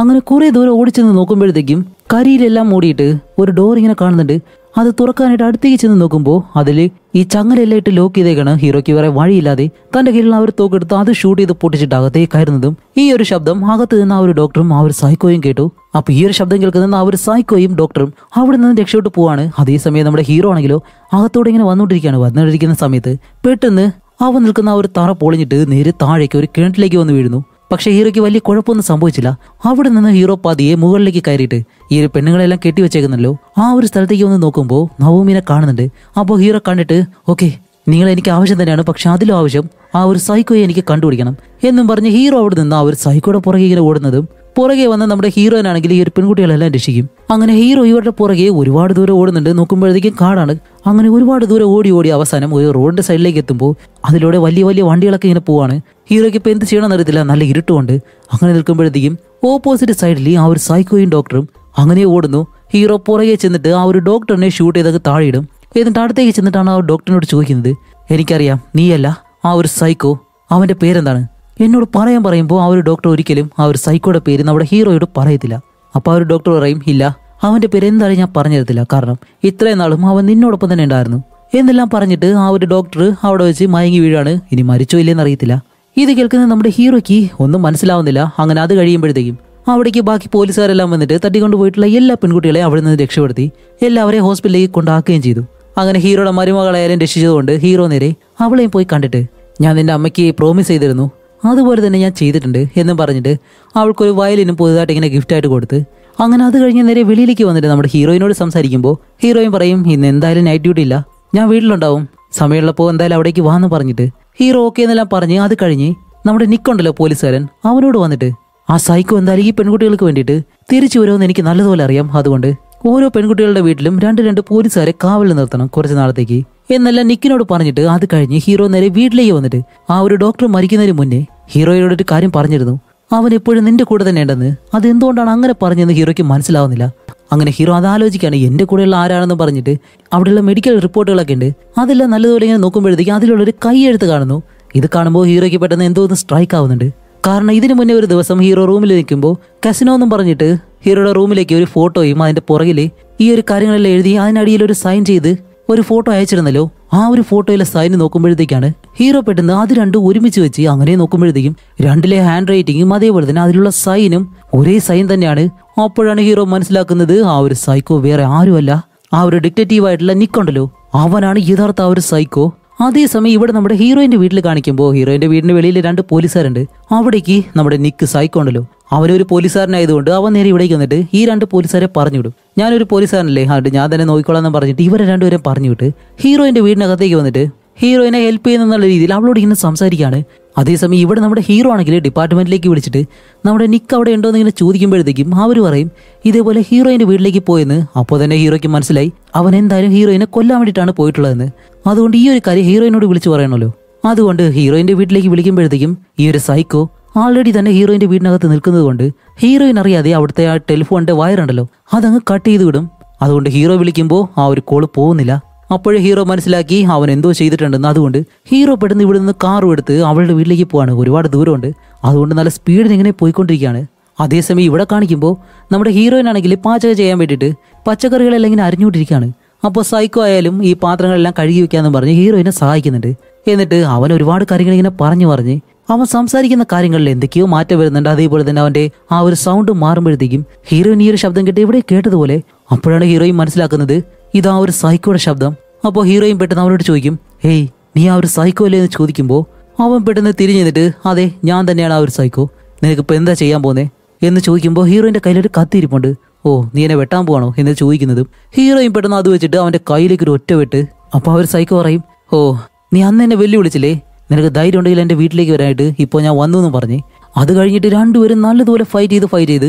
അങ്ങനെ കുറേ ദൂരം ഓടിച്ചെന്ന് നോക്കുമ്പോഴത്തേക്കും കരിയിലെല്ലാം ഓടിയിട്ട് ഒരു ഡോർ ഇങ്ങനെ കാണുന്നുണ്ട് അത് തുറക്കാനായിട്ട് അടുത്തേക്ക് ചെന്ന് നോക്കുമ്പോൾ അതിൽ ഈ ചങ്ങലെല്ലാം ഇട്ട് ലോക്ക് ചെയ്തേക്കാണ് ഹീറോയ്ക്ക് വേറെ വഴിയില്ലാതെ തന്റെ കയ്യിൽ അവർ തോക്കെടുത്ത് അത് ഷൂട്ട് ചെയ്ത് പൊട്ടിച്ചിട്ട് അകത്തേക്ക് കയറുന്നതും ഈ ഒരു ശബ്ദം അകത്ത് നിന്ന് ആ ഒരു ഡോക്ടറും ആ ഒരു സൈക്കോയും കേട്ടു അപ്പോൾ ഈ ഒരു ശബ്ദം കേൾക്കുന്ന ആ ഒരു സൈക്കോയും ഡോക്ടറും അവിടെ നിന്ന് രക്ഷപ്പെട്ട് പോവാണ് അതേസമയം നമ്മുടെ ഹീറോ ആണെങ്കിലോ അകത്തോടെ ഇങ്ങനെ വന്നുകൊണ്ടിരിക്കുകയാണ് വന്നുകൊണ്ടിരിക്കുന്ന സമയത്ത് പെട്ടെന്ന് അവൻ നിൽക്കുന്ന ആ ഒരു തറ പൊളിഞ്ഞിട്ട് നേരെ താഴേക്ക് ഒരു കിണറ്റിലേക്ക് വന്ന് വീഴുന്നു പക്ഷേ ഹീറോയ്ക്ക് വലിയ കുഴപ്പമൊന്നും സംഭവിച്ചില്ല അവിടെ നിന്ന് ഹീറോ പതിയെ മുകളിലേക്ക് കയറിയിട്ട് ഈ ഒരു പെണ്ണുങ്ങളെല്ലാം കെട്ടി വെച്ചേക്കുന്നല്ലോ ആ ഒരു സ്ഥലത്തേക്ക് ഒന്ന് നോക്കുമ്പോൾ നവോമിനെ കാണുന്നുണ്ട് അപ്പോൾ ഹീറോ കണ്ടിട്ട് ഓക്കെ നിങ്ങൾ എനിക്ക് ആവശ്യം തന്നെയാണ് പക്ഷെ അതിലും ആവശ്യം ആ ഒരു സൈക്കോയെ എനിക്ക് കണ്ടുപിടിക്കണം എന്നും പറഞ്ഞ് ഹീറോ അവിടെ നിന്ന് ആ ഒരു സൈക്കോയുടെ പുറകെ ഇങ്ങനെ ഓടുന്നതും പുറകെ വന്ന നമ്മുടെ ആണെങ്കിൽ ഈ ഒരു പെൺകുട്ടികളെല്ലാം രക്ഷിക്കും അങ്ങനെ ഹീറോ ഇവരുടെ പുറകെ ഒരുപാട് ദൂരം ഓടുന്നുണ്ട് നോക്കുമ്പോഴത്തേക്കും കാടാണ് അങ്ങനെ ഒരുപാട് ദൂരം ഓടി ഓടി അവസാനം ഒരു റോഡിന്റെ സൈഡിലേക്ക് എത്തുമ്പോൾ അതിലൂടെ വലിയ വലിയ വണ്ടികളൊക്കെ ഇങ്ങനെ പോവാണ് ഹീറോയ്ക്ക് ഇപ്പോൾ എന്ത് ചെയ്യണം എന്നറിയത്തില്ല നല്ല ഇരുട്ടുണ്ട് അങ്ങനെ നിൽക്കുമ്പോഴത്തേക്കും ഓപ്പോസിറ്റ് സൈഡിൽ ആ ഒരു സൈക്കോയും ഡോക്ടറും അങ്ങനെ ഓടുന്നു ഹീറോ പുറകെ ചെന്നിട്ട് ആ ഒരു ഡോക്ടറിനെ ഷൂട്ട് ചെയ്തൊക്കെ താഴെയിടും എന്നിട്ട് അടുത്തേക്ക് ചെന്നിട്ടാണ് ആ ഡോക്ടറിനോട് ചോദിക്കുന്നത് എനിക്കറിയാം നീയല്ല ആ ഒരു സൈക്കോ അവൻ്റെ പേരെന്താണ് എന്നോട് പറയാൻ പറയുമ്പോൾ ആ ഒരു ഡോക്ടർ ഒരിക്കലും ആ ഒരു സൈക്കോയുടെ പേര് നമ്മുടെ ഹീറോയോട് പറയത്തില്ല അപ്പോൾ ആ ഒരു ഡോക്ടർ പറയും ഇല്ല അവന്റെ പേര് എന്താണ് ഞാൻ പറഞ്ഞു കാരണം ഇത്രയും നാളും അവൻ നിന്നോടൊപ്പം തന്നെ ഉണ്ടായിരുന്നു എന്നെല്ലാം പറഞ്ഞിട്ട് ആ ഒരു ഡോക്ടർ അവിടെ വെച്ച് മയങ്ങി വീഴാണ് ഇനി മരിച്ചോ ഇല്ലെന്ന് അറിയത്തില്ല ഇത് കേൾക്കുന്ന നമ്മുടെ ഹീറോയ്ക്ക് ഒന്നും മനസ്സിലാവുന്നില്ല അങ്ങനെ അത് കഴിയുമ്പോഴത്തേക്കും അവിടേക്ക് ബാക്കി പോലീസുകാരെല്ലാം വന്നിട്ട് തട്ടിക്കൊണ്ട് പോയിട്ടുള്ള എല്ലാ പെൺകുട്ടികളെയും അവിടെ നിന്ന് രക്ഷപ്പെടുത്തി എല്ലാവരെയും ഹോസ്പിറ്റലിലേക്ക് കൊണ്ടാക്കുകയും ചെയ്തു അങ്ങനെ ഹീറോയുടെ മരുമകളായാലും രക്ഷിച്ചതുകൊണ്ട് ഹീറോ നേരെ അവളെയും പോയി കണ്ടിട്ട് ഞാൻ നിന്റെ അമ്മയ്ക്ക് പ്രോമിസ് ചെയ്തിരുന്നു അതുപോലെ തന്നെ ഞാൻ ചെയ്തിട്ടുണ്ട് എന്നും പറഞ്ഞിട്ട് അവൾക്കൊരു വയലിനും പുതുതായിട്ട് ഇങ്ങനെ ആയിട്ട് കൊടുത്ത് അങ്ങനെ അത് കഴിഞ്ഞ് നേരെ വെളിയിലേക്ക് വന്നിട്ട് നമ്മുടെ ഹീറോയിനോട് സംസാരിക്കുമ്പോൾ ഹീറോയിൻ പറയും ഇന്ന് എന്തായാലും നൈറ്റ് ഡ്യൂട്ടി ഇല്ല ഞാൻ വീട്ടിലുണ്ടാവും സമയമുള്ളപ്പോൾ എന്തായാലും അവിടേക്ക് വാന്ന് പറഞ്ഞിട്ട് ഹീറോ ഓക്കെ എന്നെല്ലാം പറഞ്ഞ് അത് കഴിഞ്ഞ് നമ്മുടെ നിക്കുണ്ടല്ലോ പോലീസുകാരൻ അവനോട് വന്നിട്ട് ആ സൈക്കോ എന്തായാലും ഈ പെൺകുട്ടികൾക്ക് വേണ്ടിയിട്ട് തിരിച്ചു വരുമെന്ന് എനിക്ക് നല്ലതുപോലെ അറിയാം അതുകൊണ്ട് ഓരോ പെൺകുട്ടികളുടെ വീട്ടിലും രണ്ട് രണ്ട് പോലീസുകാരെ കാവലിൽ നിർത്തണം കുറച്ച് നാളത്തേക്ക് എന്നല്ല നിക്കിനോട് പറഞ്ഞിട്ട് അത് കഴിഞ്ഞ് ഹീറോ നേരെ വീട്ടിലേക്ക് വന്നിട്ട് ആ ഒരു ഡോക്ടർ മരിക്കുന്നതിന് മുന്നേ ഹീറോയോട് ഒരു കാര്യം പറഞ്ഞിരുന്നു അവൻ എപ്പോഴും നിന്റെ കൂടെ തന്നെ ഉണ്ടെന്ന് അത് എന്തുകൊണ്ടാണ് അങ്ങനെ പറഞ്ഞെന്ന് ഹീറോയ്ക്ക് മനസ്സിലാവുന്നില്ല അങ്ങനെ ഹീറോ ആലോചിക്കുകയാണ് എന്റെ കൂടെയുള്ള ആരാണെന്ന് പറഞ്ഞിട്ട് അവിടെയുള്ള മെഡിക്കൽ റിപ്പോർട്ടുകളൊക്കെ ഉണ്ട് അതെല്ലാം നല്ലതുപോലെ ഇങ്ങനെ നോക്കുമ്പോഴത്തേക്ക് അതിലുള്ളൊരു കൈയെഴുത്ത് കാണുന്നു ഇത് കാണുമ്പോൾ ഹീറോയ്ക്ക് പെട്ടെന്ന് എന്തോ ഒന്ന് സ്ട്രൈക്ക് ആവുന്നുണ്ട് കാരണം ഇതിനു മുന്നേ ഒരു ദിവസം ഹീറോ റൂമിൽ നിൽക്കുമ്പോൾ കസിനോ എന്നും പറഞ്ഞിട്ട് ഹീറോയുടെ റൂമിലേക്ക് ഒരു ഫോട്ടോയും അതിന്റെ പുറകിൽ ഈ ഒരു കാര്യങ്ങളെല്ലാം എഴുതി അതിനടിയിൽ ഒരു സൈൻ ചെയ്ത് ഒരു ഫോട്ടോ അയച്ചിരുന്നല്ലോ ആ ഒരു ഫോട്ടോയിലെ സൈൻ നോക്കുമ്പോഴത്തേക്കാണ് ഹീറോ പെട്ടെന്ന് അത് രണ്ടും ഒരുമിച്ച് വെച്ച് അങ്ങനെ നോക്കുമ്പോഴത്തേക്കും രണ്ടിലെ ഹാൻഡ് റൈറ്റിങ്ങും അതേപോലെ തന്നെ അതിലുള്ള സൈനും ഒരേ സൈൻ തന്നെയാണ് അപ്പോഴാണ് ഹീറോ മനസ്സിലാക്കുന്നത് ആ ഒരു സൈക്കോ വേറെ ആരുമല്ല ആ ഒരു ഡിക്റ്റേറ്റീവ് ആയിട്ടുള്ള നിക്കുണ്ടല്ലോ അവനാണ് യഥാർത്ഥ ആ ഒരു സൈക്കോ അതേസമയം ഇവിടെ നമ്മുടെ ഹീറോയിന്റെ വീട്ടിൽ കാണിക്കുമ്പോൾ ഹീറോയിന്റെ വീടിന്റെ വെളിയിൽ രണ്ട് പോലീസുകാരുണ്ട് അവിടേക്ക് നമ്മുടെ നിക്ക് സായിക്കോണ്ടല്ലോ അവനൊരു പോലീസുകാരനായതുകൊണ്ട് അവൻ നേരെ ഇവിടേക്ക് വന്നിട്ട് ഈ രണ്ട് പോലീസുകാരെ പറഞ്ഞുവിടും ഞാനൊരു പോലീസുകാരനല്ലേ അതുകൊണ്ട് ഞാൻ തന്നെ നോക്കിക്കോളാം എന്ന് പറഞ്ഞിട്ട് ഇവരെ രണ്ടുപേരും വിട്ട് ഹീറോയിന്റെ വീടിനകത്തേക്ക് വന്നിട്ട് ഹീറോയിനെ ഹെൽപ്പ് ചെയ്യുന്നുള്ള രീതിയിൽ അവളോട് ഇങ്ങനെ സംസാരിക്കുകയാണ് അതേസമയം ഇവിടെ നമ്മുടെ ഹീറോ ആണെങ്കിൽ ഡിപ്പാർട്ട്മെന്റിലേക്ക് വിളിച്ചിട്ട് നമ്മുടെ നിക്ക് അവിടെ ഉണ്ടോ എന്ന് ഇങ്ങനെ ചോദിക്കുമ്പോഴത്തേക്കും അവർ പറയും ഇതേപോലെ ഹീറോയിന്റെ വീട്ടിലേക്ക് പോയെന്ന് അപ്പോൾ തന്നെ ഹീറോയ്ക്ക് മനസ്സിലായി അവൻ എന്തായാലും ഹീറോയിനെ കൊല്ലാൻ വേണ്ടിയിട്ടാണ് പോയിട്ടുള്ളതെന്ന് അതുകൊണ്ട് ഈ ഒരു കാര്യം ഹീറോയിനോട് വിളിച്ചു പറയണല്ലോ അതുകൊണ്ട് ഹീറോയിന്റെ വീട്ടിലേക്ക് വിളിക്കുമ്പോഴത്തേക്കും ഈ ഒരു സൈക്കോ ആൾറെഡി തന്നെ ഹീറോയിന്റെ വീടിനകത്ത് നിൽക്കുന്നത് കൊണ്ട് ഹീറോയിൻ അറിയാതെ അവിടുത്തെ ആ ടെലിഫോണിന്റെ വയറുണ്ടല്ലോ അതങ്ങ് കട്ട് ചെയ്ത് വിടും അതുകൊണ്ട് ഹീറോ വിളിക്കുമ്പോൾ ആ ഒരു കോള് പോകുന്നില്ല അപ്പോഴേ ഹീറോ മനസ്സിലാക്കി അവൻ എന്തോ ചെയ്തിട്ടുണ്ടെന്ന് അതുകൊണ്ട് ഹീറോ പെട്ടെന്ന് ഇവിടെ നിന്ന് കാറും എടുത്ത് അവളുടെ വീട്ടിലേക്ക് പോവാണ് ഒരുപാട് ദൂരമുണ്ട് അതുകൊണ്ട് നല്ല സ്പീഡിൽ ഇങ്ങനെ പോയിക്കൊണ്ടിരിക്കുകയാണ് അതേസമയം ഇവിടെ കാണിക്കുമ്പോൾ നമ്മുടെ ഹീറോയിനാണെങ്കിൽ പാചകം ചെയ്യാൻ വേണ്ടിയിട്ട് പച്ചക്കറികളെല്ലാം ഇങ്ങനെ അരിഞ്ഞുകൊണ്ടിരിക്കുകയാണ് അപ്പോൾ സൈക്കോ ആയാലും ഈ പാത്രങ്ങളെല്ലാം കഴുകി വെക്കാമെന്ന് പറഞ്ഞ് ഹീറോയിനെ സഹായിക്കുന്നുണ്ട് എന്നിട്ട് അവൻ ഒരുപാട് കാര്യങ്ങൾ ഇങ്ങനെ പറഞ്ഞു പറഞ്ഞ് അവൻ സംസാരിക്കുന്ന കാര്യങ്ങളിൽ എന്തൊക്കെയോ മാറ്റം വരുന്നുണ്ട് അതേപോലെ തന്നെ അവൻ്റെ ആ ഒരു സൗണ്ട് മാറുമ്പോഴത്തേക്കും ഹീറോയിൻ ഈ ഒരു ശബ്ദം കേട്ട് ഇവിടെ കേട്ടതുപോലെ അപ്പോഴാണ് ഹീറോയിൻ മനസ്സിലാക്കുന്നത് ഇതാ ഒരു സൈക്കോയുടെ ശബ്ദം അപ്പോൾ ഹീറോയും പെട്ടെന്ന് അവനോട് ചോദിക്കും ഹേയ് നീ ആ ഒരു സൈക്കോ അല്ലേ എന്ന് ചോദിക്കുമ്പോൾ അവൻ പെട്ടെന്ന് തിരിഞ്ഞു നിന്നിട്ട് അതെ ഞാൻ തന്നെയാണ് ആ ഒരു സൈക്കോ നിനക്ക് ഇപ്പോൾ എന്താ ചെയ്യാൻ പോകുന്നേ എന്ന് ചോദിക്കുമ്പോൾ ഹീറോയിൻ്റെ കയ്യിലൊരു കത്തിയിരിപ്പുണ്ട് ഓ നീ എന്നെ വെട്ടാൻ പോകണോ എന്ന് ചോദിക്കുന്നതും ഹീറോയും പെട്ടെന്ന് അത് വെച്ചിട്ട് അവൻ്റെ കയ്യിലേക്ക് ഒരു ഒറ്റ വെട്ട് അപ്പോൾ അവർ സൈക്കോ പറയും ഓ നീ അന്ന് എന്നെ വെല്ലുവിളിച്ചില്ലേ നിനക്ക് ധൈര്യം ഉണ്ടെങ്കിൽ എൻ്റെ വീട്ടിലേക്ക് വരാനായിട്ട് ഇപ്പോൾ ഞാൻ വന്നു എന്ന് പറഞ്ഞ് അത് കഴിഞ്ഞിട്ട് രണ്ടുപേരും നല്ലതുപോലെ ഫൈറ്റ് ചെയ്ത് ഫൈറ്റ് ചെയ്ത്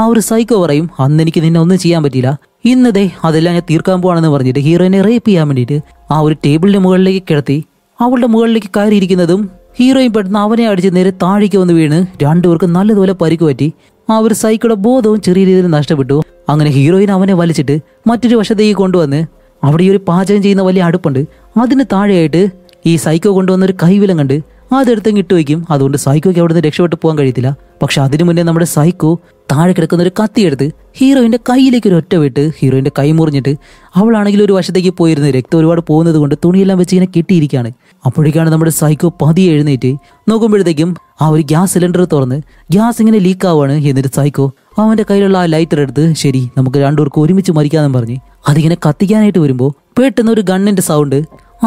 ആ ഒരു സൈക്കോ പറയും അന്ന് എനിക്ക് നിന്നെ ഒന്നും ചെയ്യാൻ പറ്റിയില്ല ഇന്നതേ അതെല്ലാം ഞാൻ തീർക്കാൻ പോവാണെന്ന് പറഞ്ഞിട്ട് ഹീറോയിനെ റേപ്പ് ചെയ്യാൻ വേണ്ടിയിട്ട് ആ ഒരു ടേബിളിന്റെ മുകളിലേക്ക് കിടത്തി അവളുടെ മുകളിലേക്ക് കയറിയിരിക്കുന്നതും ഹീറോയിൻ പെട്ടെന്ന് അവനെ അടിച്ച് നേരെ താഴേക്ക് വന്ന് വീണ് രണ്ടുപേർക്കും നല്ലതുപോലെ പരിക്ക് പറ്റി ആ ഒരു സൈക്കിളുടെ ബോധവും ചെറിയ രീതിയിൽ നഷ്ടപ്പെട്ടു അങ്ങനെ ഹീറോയിൻ അവനെ വലിച്ചിട്ട് മറ്റൊരു വശത്തേക്ക് കൊണ്ടുവന്ന് അവിടെ ഈ ഒരു പാചകം ചെയ്യുന്ന വലിയ അടുപ്പുണ്ട് അതിന് താഴെയായിട്ട് ഈ സൈക്കോ കൊണ്ടുവന്ന ഒരു കൈവിലം കണ്ട് അതെടുത്തും ഇട്ട് അതുകൊണ്ട് സൈക്കോയ്ക്ക് അവിടുന്ന് രക്ഷപ്പെട്ടു പോകാൻ കഴിയത്തില്ല പക്ഷെ അതിനു മുന്നേ നമ്മുടെ സൈക്കോ താഴെ കിടക്കുന്ന ഒരു കത്തിയെടുത്ത് ഹീറോയിൻ്റെ കയ്യിലേക്ക് ഒരു ഒറ്റ വിട്ട് ഹീറോയിൻ്റെ കൈ മുറിഞ്ഞിട്ട് അവളാണെങ്കിൽ ഒരു വശത്തേക്ക് പോയിരുന്ന് രക്തം ഒരുപാട് പോകുന്നത് കൊണ്ട് തുണിയെല്ലാം വെച്ച് ഇങ്ങനെ കിട്ടിയിരിക്കുകയാണ് അപ്പോഴേക്കാണ് നമ്മുടെ സൈക്കോ പതിയെ എഴുന്നേറ്റ് നോക്കുമ്പോഴത്തേക്കും ആ ഒരു ഗ്യാസ് സിലിണ്ടർ തുറന്ന് ഗ്യാസ് ഇങ്ങനെ ലീക്ക് ആവാണ് എന്നിട്ട് സൈക്കോ അവൻ്റെ കയ്യിലുള്ള ആ ലൈറ്റർ എടുത്ത് ശരി നമുക്ക് രണ്ടുപേർക്കും ഒരുമിച്ച് മരിക്കാമെന്ന് പറഞ്ഞ് അതിങ്ങനെ കത്തിക്കാനായിട്ട് വരുമ്പോൾ പെട്ടെന്ന് ഒരു ഗണ്ണിൻ്റെ സൗണ്ട്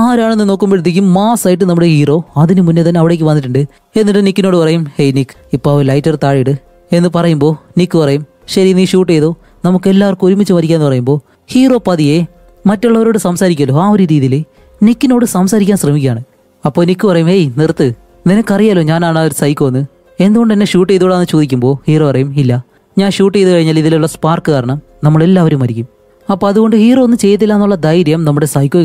ആരാണെന്ന് നോക്കുമ്പോഴത്തേക്കും മാസായിട്ട് നമ്മുടെ ഹീറോ അതിനു മുന്നേ തന്നെ അവിടേക്ക് വന്നിട്ടുണ്ട് എന്നിട്ട് നിക്കിനോട് പറയും ഹേയ് നിക്ക് ഇപ്പോൾ ലൈറ്റർ ഇട് എന്ന് പറയുമ്പോൾ നിക്ക് പറയും ശരി നീ ഷൂട്ട് ചെയ്തു നമുക്ക് എല്ലാവർക്കും ഒരുമിച്ച് വരിക്കാന്ന് പറയുമ്പോൾ ഹീറോ പതിയെ മറ്റുള്ളവരോട് സംസാരിക്കുമല്ലോ ആ ഒരു രീതിയിൽ നിക്കിനോട് സംസാരിക്കാൻ ശ്രമിക്കുകയാണ് അപ്പോൾ നിക്ക് പറയും ഏയ് നിർത്ത് നിനക്കറിയാലോ ഞാനാണ് ആ ഒരു സൈക്കോ എന്ന് എന്തുകൊണ്ട് എന്നെ ഷൂട്ട് ചെയ്തോളാന്ന് ചോദിക്കുമ്പോൾ ഹീറോ പറയും ഇല്ല ഞാൻ ഷൂട്ട് ചെയ്ത് കഴിഞ്ഞാൽ ഇതിലുള്ള സ്പാർക്ക് കാരണം നമ്മളെല്ലാവരും മരിക്കും അപ്പോൾ അതുകൊണ്ട് ഹീറോ ഒന്നും ചെയ്തില്ല എന്നുള്ള ധൈര്യം നമ്മുടെ സൈക്കോ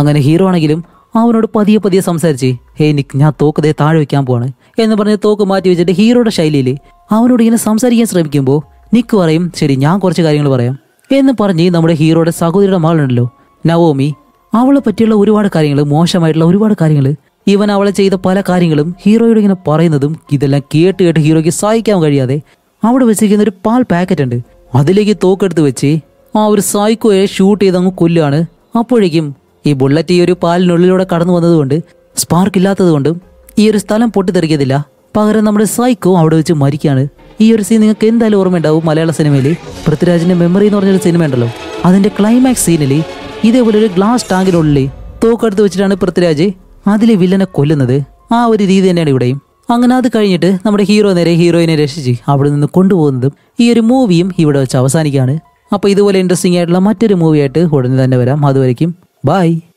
അങ്ങനെ ഹീറോ ആണെങ്കിലും അവനോട് പതിയെ പതിയെ സംസാരിച്ച് ഹേ നിക്ക് ഞാൻ തോക്ക് ദേ താഴെ വെക്കാൻ പോവാണ് എന്ന് പറഞ്ഞ് തോക്ക് മാറ്റി വെച്ചിട്ട് ഹീറോയുടെ ശൈലിയിൽ അവനോട് ഇങ്ങനെ സംസാരിക്കാൻ ശ്രമിക്കുമ്പോൾ നിക്ക് പറയും ശരി ഞാൻ കുറച്ച് കാര്യങ്ങൾ പറയാം എന്ന് പറഞ്ഞ് നമ്മുടെ ഹീറോയുടെ സഹോദരിയുടെ മകളുണ്ടല്ലോ നവോമി അവളെ പറ്റിയുള്ള ഒരുപാട് കാര്യങ്ങൾ മോശമായിട്ടുള്ള ഒരുപാട് കാര്യങ്ങൾ ഇവൻ അവളെ ചെയ്ത പല കാര്യങ്ങളും ഹീറോയോട് ഇങ്ങനെ പറയുന്നതും ഇതെല്ലാം കേട്ട് കേട്ട് ഹീറോയ്ക്ക് സഹായിക്കാൻ കഴിയാതെ അവിടെ വെച്ചിരിക്കുന്ന ഒരു പാൽ പാക്കറ്റ് ഉണ്ട് അതിലേക്ക് തോക്കെടുത്ത് വെച്ച് ആ ഒരു സായിക്കോയെ ഷൂട്ട് ചെയ്ത് അങ്ങ് കൊല്ലുകയാണ് അപ്പോഴേക്കും ഈ ബുള്ളറ്റ് ഈ ഒരു പാലിനുള്ളിലൂടെ കടന്നു വന്നതുകൊണ്ട് സ്പാർക്ക് ഇല്ലാത്തതുകൊണ്ടും ഈ ഒരു സ്ഥലം പൊട്ടിത്തെറിക്കത്തില്ല പകരം നമ്മുടെ സൈക്കോ അവിടെ വെച്ച് മരിക്കുകയാണ് ഈ ഒരു സീൻ നിങ്ങൾക്ക് എന്തായാലും ഉണ്ടാവും മലയാള സിനിമയിൽ പൃഥ്വിരാജിന്റെ മെമ്മറി എന്ന് പറഞ്ഞൊരു സിനിമ ഉണ്ടല്ലോ അതിന്റെ ക്ലൈമാക്സ് സീനിൽ ഇതേപോലെ ഒരു ഗ്ലാസ് ടാങ്കിനുള്ളിൽ തോക്കെടുത്ത് വെച്ചിട്ടാണ് പൃഥ്വിരാജ് അതിലെ വില്ലനെ കൊല്ലുന്നത് ആ ഒരു രീതി തന്നെയാണ് ഇവിടെയും അങ്ങനെ അത് കഴിഞ്ഞിട്ട് നമ്മുടെ ഹീറോ നേരെ ഹീറോയിനെ രക്ഷിച്ച് അവിടെ നിന്ന് കൊണ്ടുപോകുന്നതും ഈ ഒരു മൂവിയും ഇവിടെ വെച്ച് അവസാനിക്കുകയാണ് അപ്പോൾ ഇതുപോലെ ഇൻട്രസ്റ്റിംഗ് ആയിട്ടുള്ള മറ്റൊരു മൂവിയായിട്ട് ഉടനെ തന്നെ വരാം അതുവരയ്ക്കും Bye.